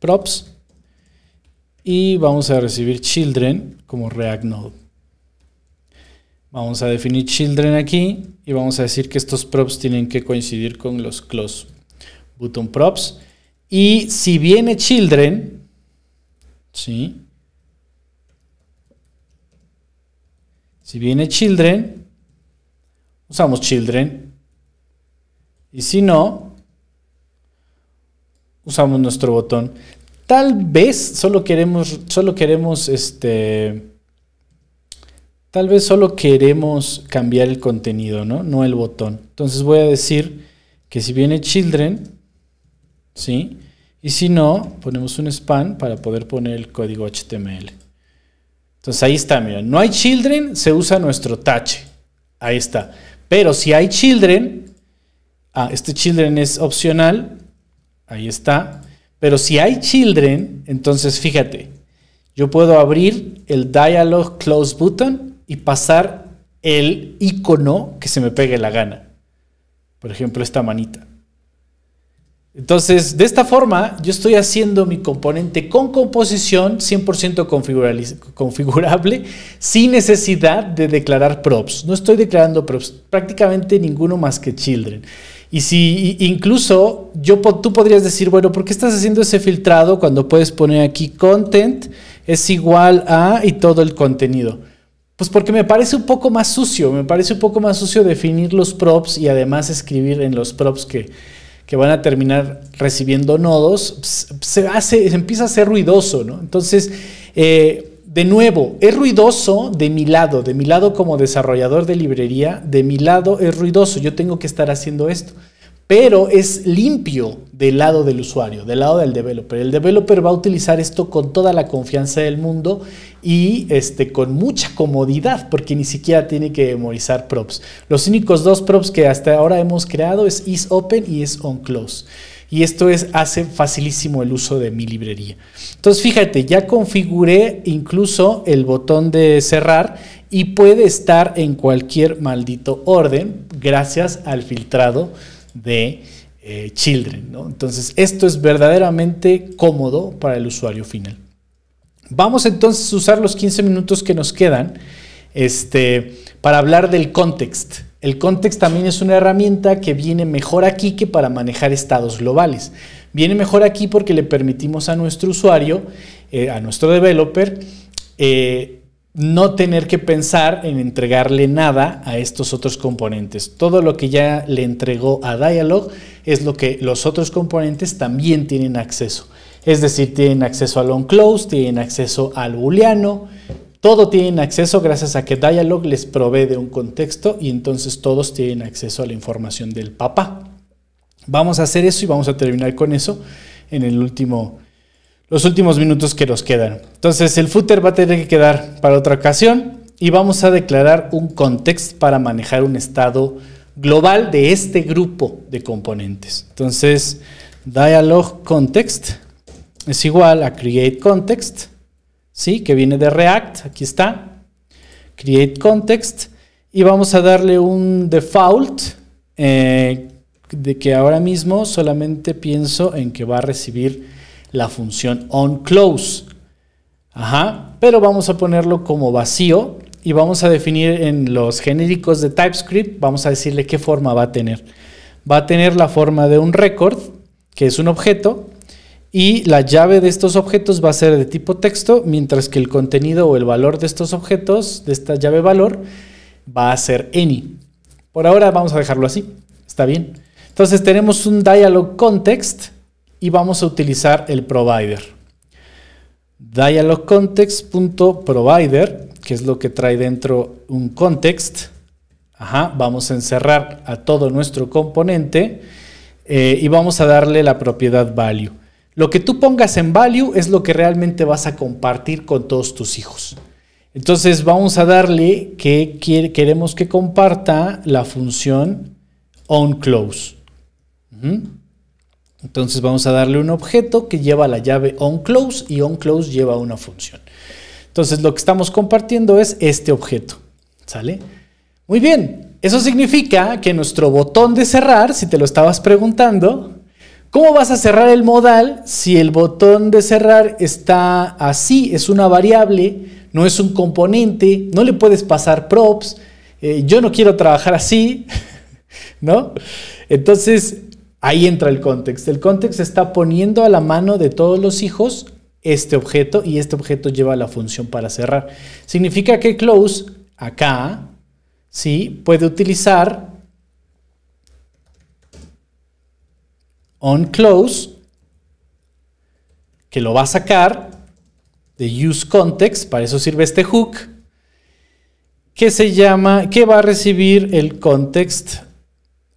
props, y vamos a recibir children como React Node. Vamos a definir children aquí y vamos a decir que estos props tienen que coincidir con los close button props. Y si viene children, ¿sí? Si viene children, usamos children. Y si no, usamos nuestro botón. Tal vez solo queremos, solo queremos este... Tal vez solo queremos cambiar el contenido, ¿no? el botón. Entonces voy a decir que si viene children, ¿sí? Y si no, ponemos un span para poder poner el código HTML. Entonces ahí está, mira, no hay children, se usa nuestro tache. Ahí está. Pero si hay children, ah, este children es opcional, ahí está. Pero si hay children, entonces fíjate, yo puedo abrir el dialog close button y pasar el icono que se me pegue la gana. Por ejemplo, esta manita. Entonces, de esta forma, yo estoy haciendo mi componente con composición 100% configurable, sin necesidad de declarar props. No estoy declarando props, prácticamente ninguno más que children. Y si incluso tú podrías decir, bueno, ¿por qué estás haciendo ese filtrado cuando puedes poner aquí content es igual a y todo el contenido? Pues porque me parece un poco más sucio, me parece un poco más sucio definir los props y además escribir en los props que, que van a terminar recibiendo nodos, pues, se, hace, empieza a ser ruidoso, Entonces, eh, de nuevo, es ruidoso de mi lado, de mi lado como desarrollador de librería, de mi lado es ruidoso, yo tengo que estar haciendo esto, pero es limpio del lado del usuario, del lado del developer. El developer va a utilizar esto con toda la confianza del mundo y este, con mucha comodidad porque ni siquiera tiene que memorizar props. Los únicos dos props que hasta ahora hemos creado es isOpen y es onClose. Y esto es, hace facilísimo el uso de mi librería. Entonces fíjate, ya configuré incluso el botón de cerrar y puede estar en cualquier maldito orden gracias al filtrado de eh, Children. Entonces esto es verdaderamente cómodo para el usuario final. Vamos entonces a usar los 15 minutos que nos quedan este, para hablar del context. El context también es una herramienta que viene mejor aquí que para manejar estados globales. Viene mejor aquí porque le permitimos a nuestro usuario, eh, a nuestro developer, eh, no tener que pensar en entregarle nada a estos otros componentes. Todo lo que ya le entregó a Dialog es lo que los otros componentes también tienen acceso. Es decir, tienen acceso al onClose, tienen acceso al booleano, todo tienen acceso gracias a que Dialog les provee de un contexto y entonces todos tienen acceso a la información del papá. Vamos a hacer eso y vamos a terminar con eso en el último, los últimos minutos que nos quedan. Entonces el footer va a tener que quedar para otra ocasión y vamos a declarar un context para manejar un estado global de este grupo de componentes. Entonces, dialog context es igual a create context, ¿sí? que viene de React, aquí está, create context, y vamos a darle un default eh, de que ahora mismo solamente pienso en que va a recibir la función onClose. Ajá, pero vamos a ponerlo como vacío y vamos a definir en los genéricos de TypeScript, vamos a decirle qué forma va a tener. Va a tener la forma de un record, que es un objeto, y la llave de estos objetos va a ser de tipo texto, mientras que el contenido o el valor de estos objetos, de esta llave valor, va a ser any. Por ahora vamos a dejarlo así, está bien. Entonces tenemos un dialog context y vamos a utilizar el provider. Dialog provider, que es lo que trae dentro un context. Ajá, vamos a encerrar a todo nuestro componente eh, y vamos a darle la propiedad value. Lo que tú pongas en value es lo que realmente vas a compartir con todos tus hijos. Entonces vamos a darle que queremos que comparta la función onClose. Entonces vamos a darle un objeto que lleva la llave onClose y onClose lleva una función. Entonces lo que estamos compartiendo es este objeto. ¿Sale? Muy bien. Eso significa que nuestro botón de cerrar, si te lo estabas preguntando, ¿Cómo vas a cerrar el modal si el botón de cerrar está así? Es una variable, no es un componente, no le puedes pasar props. Eh, yo no quiero trabajar así, ¿no? Entonces, ahí entra el context. El context está poniendo a la mano de todos los hijos este objeto y este objeto lleva la función para cerrar. Significa que close acá, ¿sí? Puede utilizar on close, que lo va a sacar de use context, para eso sirve este hook, que se llama, que va a recibir el context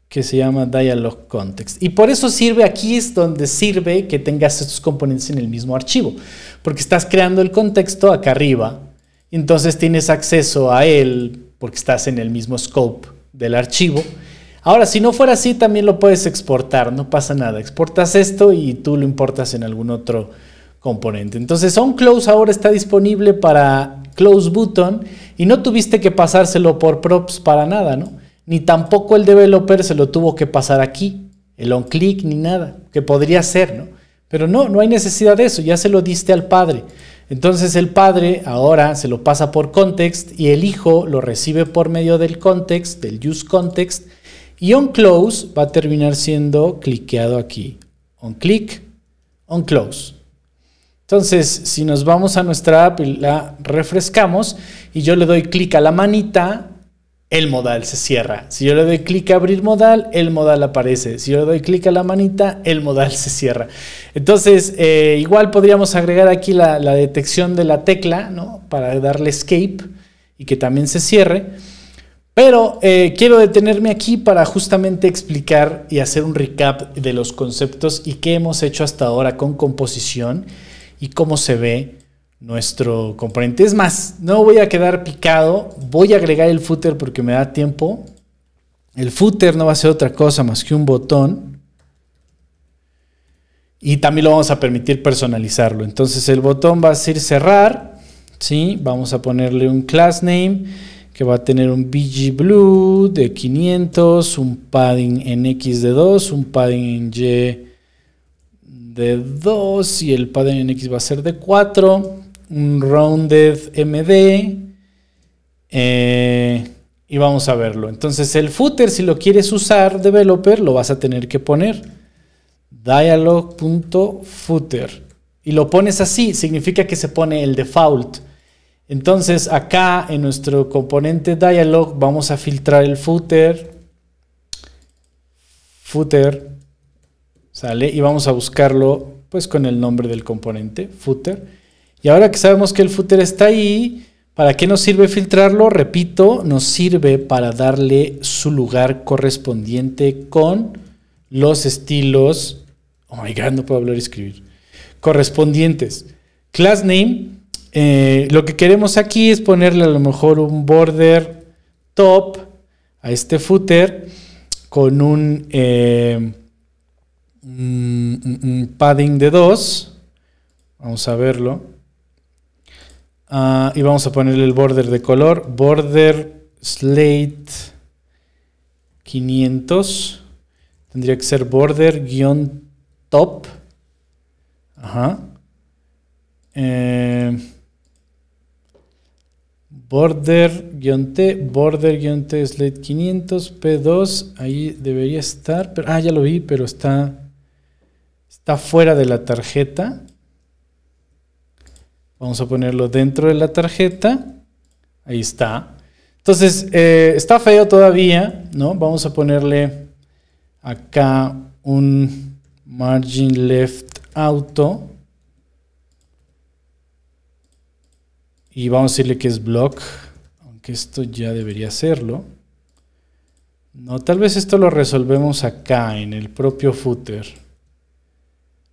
que se llama dialog context. Y por eso sirve, aquí es donde sirve que tengas estos componentes en el mismo archivo, porque estás creando el contexto acá arriba, entonces tienes acceso a él porque estás en el mismo scope del archivo Ahora, si no fuera así, también lo puedes exportar, no pasa nada. Exportas esto y tú lo importas en algún otro componente. Entonces, OnClose ahora está disponible para Close Button y no tuviste que pasárselo por props para nada, ¿no? Ni tampoco el developer se lo tuvo que pasar aquí, el OnClick ni nada, que podría ser, ¿no? Pero no, no hay necesidad de eso, ya se lo diste al padre. Entonces el padre ahora se lo pasa por context y el hijo lo recibe por medio del context, del use context, y close va a terminar siendo cliqueado aquí. click, On on close. Entonces, si nos vamos a nuestra app y la refrescamos y yo le doy clic a la manita, el modal se cierra. Si yo le doy clic a abrir modal, el modal aparece. Si yo le doy clic a la manita, el modal se cierra. Entonces, eh, igual podríamos agregar aquí la, la detección de la tecla, ¿no? Para darle escape y que también se cierre. Pero eh, quiero detenerme aquí para justamente explicar y hacer un recap de los conceptos y qué hemos hecho hasta ahora con composición y cómo se ve nuestro componente. Es más, no voy a quedar picado, voy a agregar el footer porque me da tiempo. El footer no va a ser otra cosa más que un botón. Y también lo vamos a permitir personalizarlo. Entonces el botón va a ser cerrar. ¿sí? Vamos a ponerle un class name que va a tener un BG Blue de 500, un padding en X de 2, un padding en Y de 2 y el padding en X va a ser de 4, un rounded MD eh, y vamos a verlo. Entonces el footer si lo quieres usar, developer, lo vas a tener que poner dialog.footer y lo pones así, significa que se pone el default. Entonces acá en nuestro componente dialog vamos a filtrar el footer. Footer. Sale y vamos a buscarlo pues con el nombre del componente, footer. Y ahora que sabemos que el footer está ahí, ¿para qué nos sirve filtrarlo? Repito, nos sirve para darle su lugar correspondiente con los estilos. Oh my god, no puedo hablar y escribir. Correspondientes. Class name eh, lo que queremos aquí es ponerle a lo mejor un border top a este footer con un, eh, padding de 2. Vamos a verlo. Ah, y vamos a ponerle el border de color. Border slate 500. Tendría que ser border-top. Ajá. Eh, border-t, border-t slate 500, P2, ahí debería estar, pero, ah, ya lo vi, pero está, está fuera de la tarjeta. Vamos a ponerlo dentro de la tarjeta. Ahí está. Entonces, eh, está feo todavía, ¿no? Vamos a ponerle acá un margin left auto. y vamos a decirle que es block, aunque esto ya debería serlo. No, tal vez esto lo resolvemos acá, en el propio footer.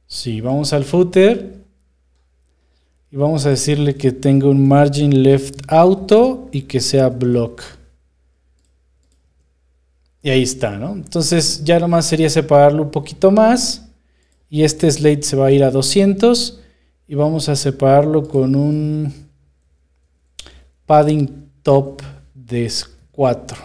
Sí, vamos al footer y vamos a decirle que tenga un margin left auto y que sea block. Y ahí está, ¿no? Entonces ya nomás sería separarlo un poquito más y este slate se va a ir a 200 y vamos a separarlo con un padding top de 4.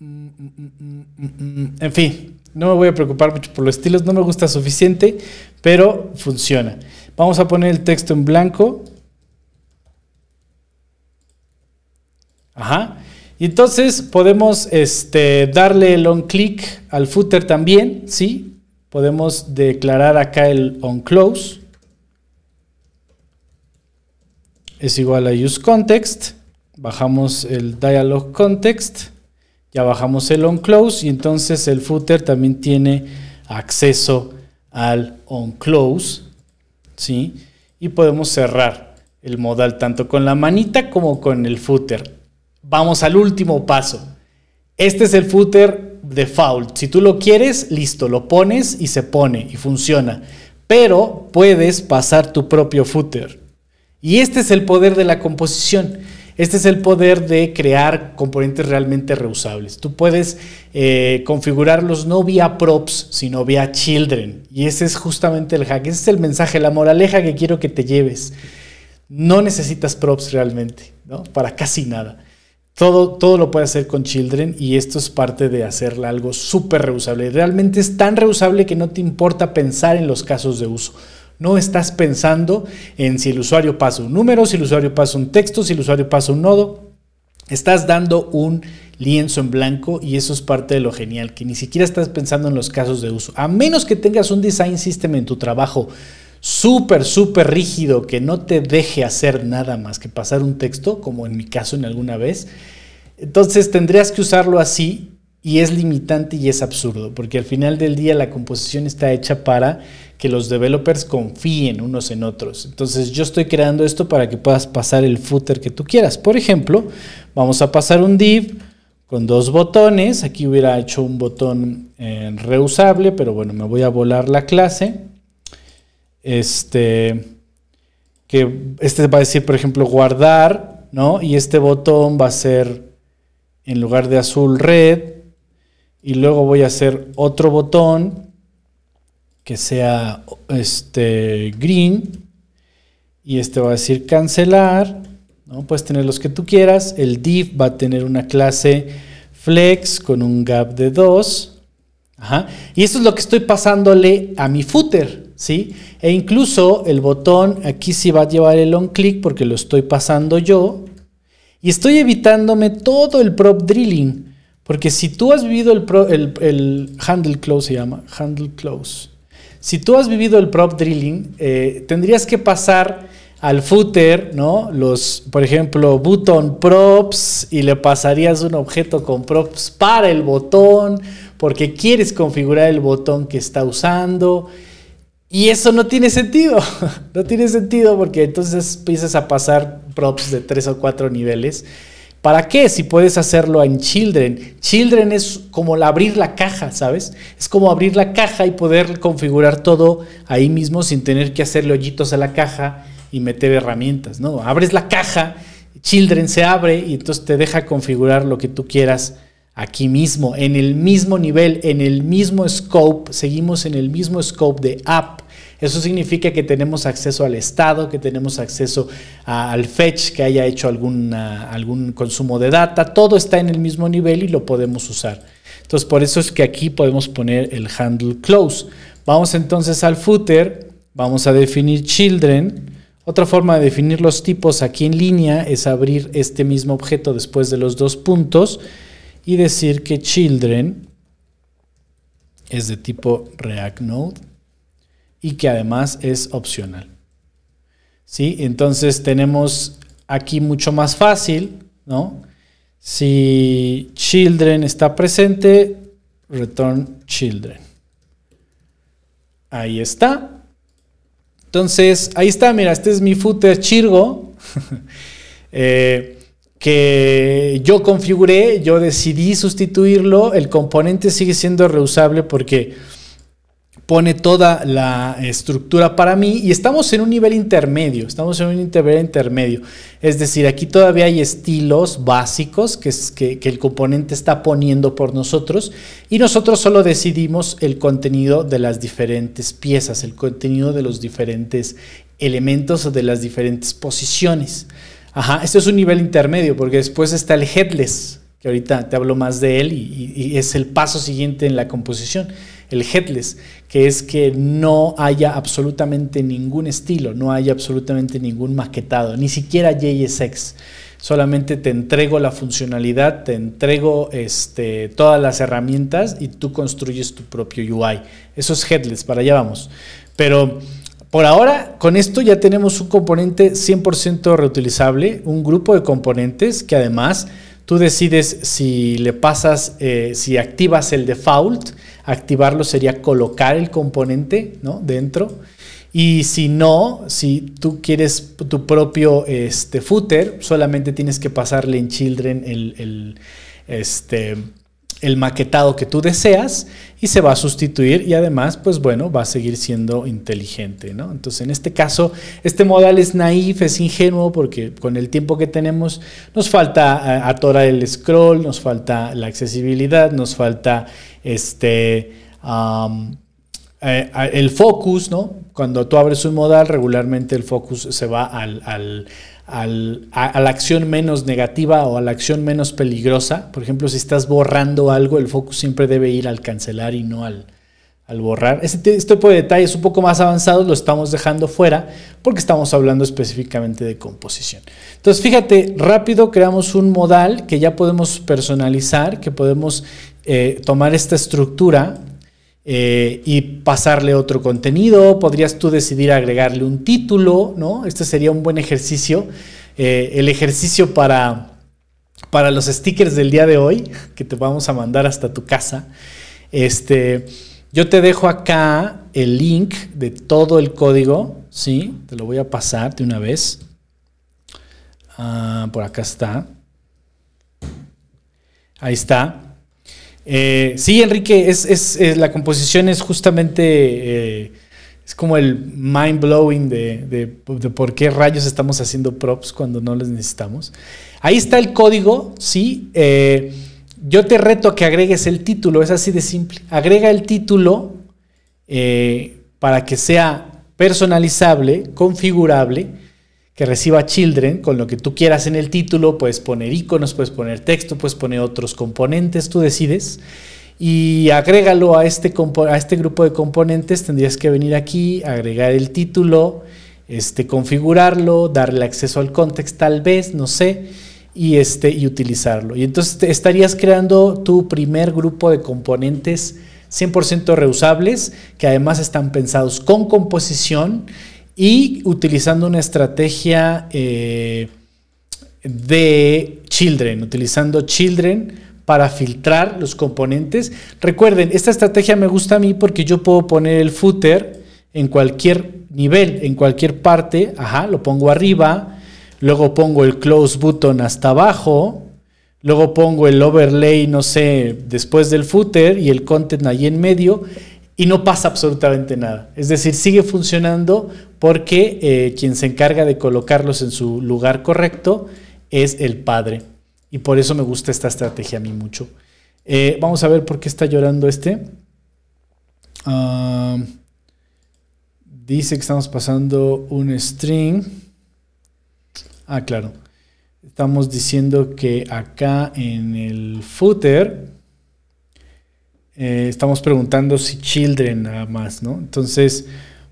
En fin, no me voy a preocupar mucho por los estilos, no me gusta suficiente, pero funciona. Vamos a poner el texto en blanco. Ajá. Y entonces podemos este, darle el on click al footer también, ¿sí? Podemos declarar acá el on close. es igual a use context. Bajamos el dialog context. Ya bajamos el on close y entonces el footer también tiene acceso al on close. ¿sí? Y podemos cerrar el modal tanto con la manita como con el footer. Vamos al último paso. Este es el footer default. Si tú lo quieres, listo, lo pones y se pone y funciona. Pero puedes pasar tu propio footer. Y este es el poder de la composición. Este es el poder de crear componentes realmente reusables. Tú puedes eh, configurarlos no vía props, sino vía children. Y ese es justamente el hack. Ese es el mensaje, la moraleja que quiero que te lleves. No necesitas props realmente, ¿no? Para casi nada. Todo, todo lo puedes hacer con children y esto es parte de hacer algo súper reusable. Realmente es tan reusable que no te importa pensar en los casos de uso. No estás pensando en si el usuario pasa un número, si el usuario pasa un texto, si el usuario pasa un nodo. Estás dando un lienzo en blanco y eso es parte de lo genial, que ni siquiera estás pensando en los casos de uso. A menos que tengas un design system en tu trabajo súper, súper rígido, que no te deje hacer nada más que pasar un texto, como en mi caso en alguna vez, entonces tendrías que usarlo así y es limitante y es absurdo, porque al final del día la composición está hecha para que los developers confíen unos en otros. Entonces yo estoy creando esto para que puedas pasar el footer que tú quieras. Por ejemplo, vamos a pasar un div con dos botones. Aquí hubiera hecho un botón eh, reusable, pero bueno, me voy a volar la clase. Este, que este va a decir, por ejemplo, guardar, ¿no? Y este botón va a ser en lugar de azul red. Y luego voy a hacer otro botón que sea este, green y este va a decir cancelar. ¿no? Puedes tener los que tú quieras. El div va a tener una clase flex con un gap de 2. Ajá. Y eso es lo que estoy pasándole a mi footer. ¿sí? E incluso el botón aquí sí va a llevar el on click porque lo estoy pasando yo. Y estoy evitándome todo el prop drilling. Porque si tú has vivido el, el handle close, se llama handle close si tú has vivido el prop drilling, eh, tendrías que pasar al footer, ¿no? Los, por ejemplo, button props y le pasarías un objeto con props para el botón, porque quieres configurar el botón que está usando. Y eso no tiene sentido, no tiene sentido porque entonces empiezas a pasar props de tres o cuatro niveles ¿Para qué? Si puedes hacerlo en Children. Children es como abrir la caja, ¿sabes? Es como abrir la caja y poder configurar todo ahí mismo sin tener que hacerle hoyitos a la caja y meter herramientas, ¿no? Abres la caja, Children se abre y entonces te deja configurar lo que tú quieras aquí mismo, en el mismo nivel, en el mismo scope. Seguimos en el mismo scope de app. Eso significa que tenemos acceso al Estado, que tenemos acceso al fetch, que haya hecho algún consumo de data. Todo está en el mismo nivel y lo podemos usar. Entonces, por eso es que aquí podemos poner el handle close. Vamos entonces al footer, vamos a definir children. Otra forma de definir los tipos aquí en línea es abrir este mismo objeto después de los dos puntos y decir que children es de tipo ReactNode y que además es opcional. ¿Sí? Entonces tenemos aquí mucho más fácil, ¿no? Si children está presente, return children. Ahí está. Entonces, ahí está, mira, este es mi footer chirgo eh, que yo configuré, yo decidí sustituirlo, el componente sigue siendo reusable porque pone toda la estructura para mí y estamos en un nivel intermedio, estamos en un nivel intermedio. Es decir, aquí todavía hay estilos básicos que, es, que, el componente está poniendo por nosotros y nosotros solo decidimos el contenido de las diferentes piezas, el contenido de los diferentes elementos o de las diferentes posiciones. Ajá, este es un nivel intermedio porque después está el headless, que ahorita te hablo más de él y es el paso siguiente en la composición el headless, que es que no haya absolutamente ningún estilo, no haya absolutamente ningún maquetado, ni siquiera JSX. Solamente te entrego la funcionalidad, te entrego este, todas las herramientas y tú construyes tu propio UI. Eso es headless, para allá vamos. Pero por ahora, con esto ya tenemos un componente 100% reutilizable, un grupo de componentes que además Tú decides si le pasas, eh, si activas el default, activarlo sería colocar el componente ¿no? dentro. Y si no, si tú quieres tu propio este, footer, solamente tienes que pasarle en children el, el este, el maquetado que tú deseas y se va a sustituir y además, pues bueno, va a seguir siendo inteligente, ¿no? Entonces, en este caso, este modal es naif, es ingenuo porque con el tiempo que tenemos nos falta eh, a toda el scroll, nos falta la accesibilidad, nos falta este... Eh, el focus, ¿no? Cuando tú abres un modal, regularmente el focus se va al a, la acción menos negativa o a la acción menos peligrosa. Por ejemplo, si estás borrando algo, el foco siempre debe ir al cancelar y no al, al borrar. Este, tipo de detalles un poco más avanzados lo estamos dejando fuera porque estamos hablando específicamente de composición. Entonces, fíjate, rápido creamos un modal que ya podemos personalizar, que podemos eh, tomar esta estructura eh, y pasarle otro contenido, podrías tú decidir agregarle un título, ¿no? Este sería un buen ejercicio. Eh, el ejercicio para, para los stickers del día de hoy, que te vamos a mandar hasta tu casa. Este, yo te dejo acá el link de todo el código, ¿sí? Te lo voy a pasar de una vez. Ah, por acá está. Ahí está. Eh, sí, Enrique, la composición es justamente, eh, es como el mind blowing de, por qué rayos estamos haciendo props cuando no los necesitamos. Ahí está el código, sí. Eh, yo te reto a que agregues el título, es así de simple. Agrega el título para que sea personalizable, configurable que reciba Children, con lo que tú quieras en el título, puedes poner iconos, puedes poner texto, puedes poner otros componentes, tú decides. Y agrégalo a este, a este grupo de componentes, tendrías que venir aquí, agregar el título, este, configurarlo, darle acceso al context tal vez, no sé, y, este, y utilizarlo. Y entonces estarías creando tu primer grupo de componentes 100% reusables, que además están pensados con composición y utilizando una estrategia eh, de Children, utilizando Children para filtrar los componentes. Recuerden, esta estrategia me gusta a mí porque yo puedo poner el footer en cualquier nivel, en cualquier parte, ajá, lo pongo arriba, luego pongo el close button hasta abajo, luego pongo el overlay, no sé, después del footer y el content ahí en medio y no pasa absolutamente nada. Es decir, sigue funcionando porque eh, quien se encarga de colocarlos en su lugar correcto es el padre. Y por eso me gusta esta estrategia a mí mucho. Eh, vamos a ver por qué está llorando este. Ah, dice que estamos pasando un string. Ah, claro. Estamos diciendo que acá en el footer eh, estamos preguntando si children nada más, ¿no? Entonces,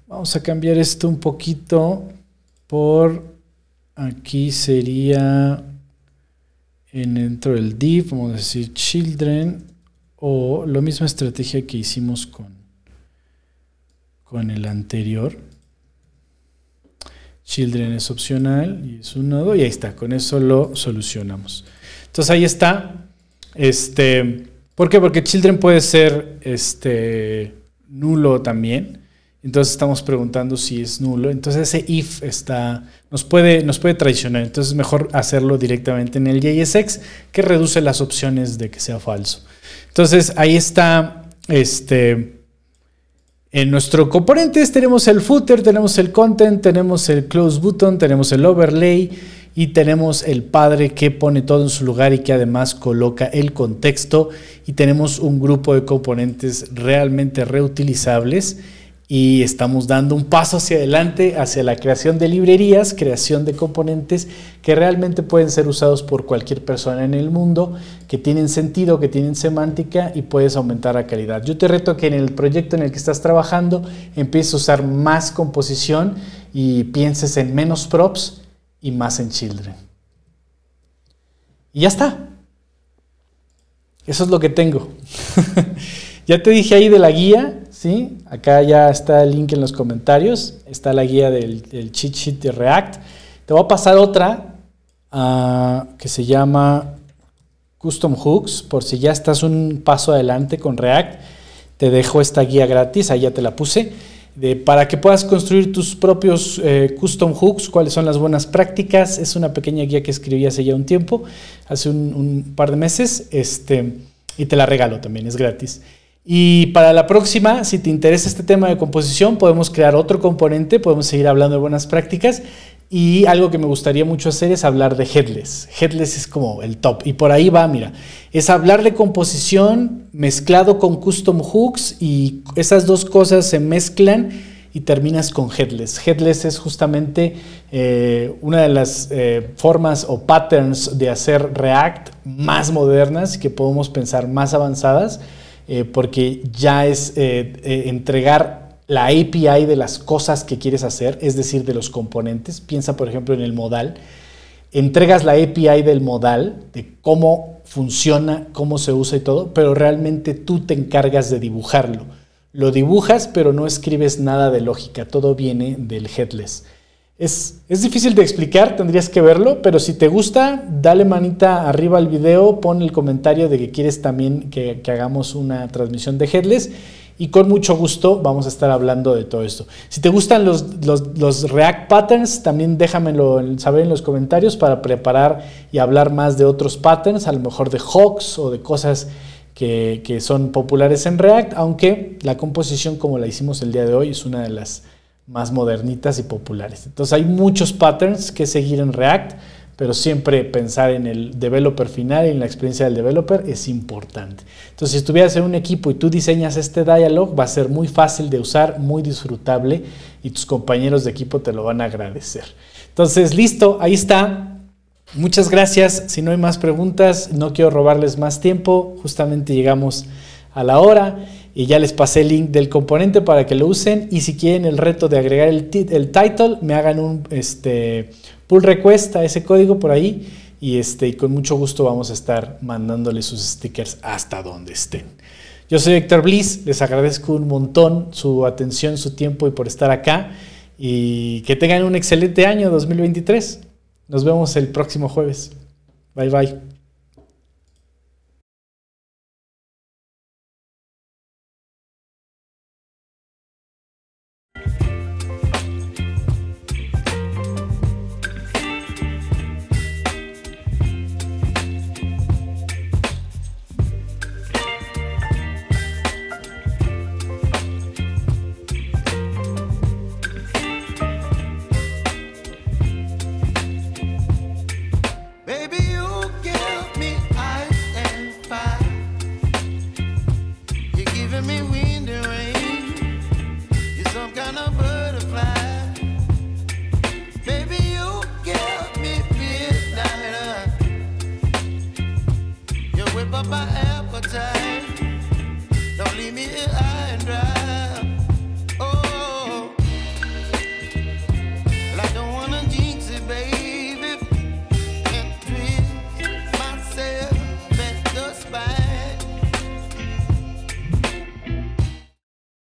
vamos a cambiar esto un poquito por aquí sería en dentro del div, vamos a decir children o la misma estrategia que hicimos con, con el anterior. Children es opcional y es un nodo y ahí está, con eso lo solucionamos. Entonces ahí está. Este, ¿Por qué? Porque Children puede ser este, nulo también. Entonces estamos preguntando si es nulo. Entonces ese if está, nos, puede, nos puede traicionar. Entonces es mejor hacerlo directamente en el JSX que reduce las opciones de que sea falso. Entonces ahí está este, en nuestro componentes tenemos el footer, tenemos el content, tenemos el close button, tenemos el overlay y tenemos el Padre que pone todo en su lugar y que además coloca el contexto y tenemos un grupo de componentes realmente reutilizables y estamos dando un paso hacia adelante, hacia la creación de librerías, creación de componentes que realmente pueden ser usados por cualquier persona en el mundo, que tienen sentido, que tienen semántica y puedes aumentar la calidad. Yo te reto que en el proyecto en el que estás trabajando empieces a usar más composición y pienses en menos props y más en Children. Y ya está. Eso es lo que tengo. ya te dije ahí de la guía, ¿sí? Acá ya está el link en los comentarios. Está la guía del, cheat sheet de React. Te voy a pasar otra ah, que se llama Custom Hooks, por si ya estás un paso adelante con React. Te dejo esta guía gratis, ahí ya te la puse para que puedas construir tus propios eh, custom hooks, cuáles son las buenas prácticas. Es una pequeña guía que escribí hace ya un tiempo, hace un, par de meses, este, y te la regalo también, es gratis. Y para la próxima, si te interesa este tema de composición, podemos crear otro componente, podemos seguir hablando de buenas prácticas y algo que me gustaría mucho hacer es hablar de headless. Headless es como el top. Y por ahí va, mira. Es hablar de composición mezclado con custom hooks y esas dos cosas se mezclan y terminas con headless. Headless es justamente eh, una de las eh, formas o patterns de hacer React más modernas que podemos pensar más avanzadas, eh, porque ya es entregar la API de las cosas que quieres hacer, es decir, de los componentes. Piensa, por ejemplo, en el modal. Entregas la API del modal, de cómo funciona, cómo se usa y todo, pero realmente tú te encargas de dibujarlo. Lo dibujas, pero no escribes nada de lógica, todo viene del headless. Es, difícil de explicar, tendrías que verlo, pero si te gusta, dale manita arriba al video, pon el comentario de que quieres también que, que hagamos una transmisión de headless y con mucho gusto vamos a estar hablando de todo esto. Si te gustan los, React Patterns, también déjamelo saber en los comentarios para preparar y hablar más de otros patterns, a lo mejor de hooks o de cosas que, que son populares en React, aunque la composición como la hicimos el día de hoy es una de las más modernitas y populares. Entonces hay muchos patterns que seguir en React pero siempre pensar en el developer final y en la experiencia del developer es importante. Entonces, si estuvieras en un equipo y tú diseñas este dialog, va a ser muy fácil de usar, muy disfrutable y tus compañeros de equipo te lo van a agradecer. Entonces, listo, ahí está. Muchas gracias. Si no hay más preguntas, no quiero robarles más tiempo. Justamente llegamos a la hora y ya les pasé el link del componente para que lo usen. Y si quieren el reto de agregar el, el title, me hagan un, este, pull request a ese código por ahí y, este, y con mucho gusto vamos a estar mandándole sus stickers hasta donde estén. Yo soy Héctor Bliss, les agradezco un montón su atención, su tiempo y por estar acá y que tengan un excelente año 2023. Nos vemos el próximo jueves. Bye bye.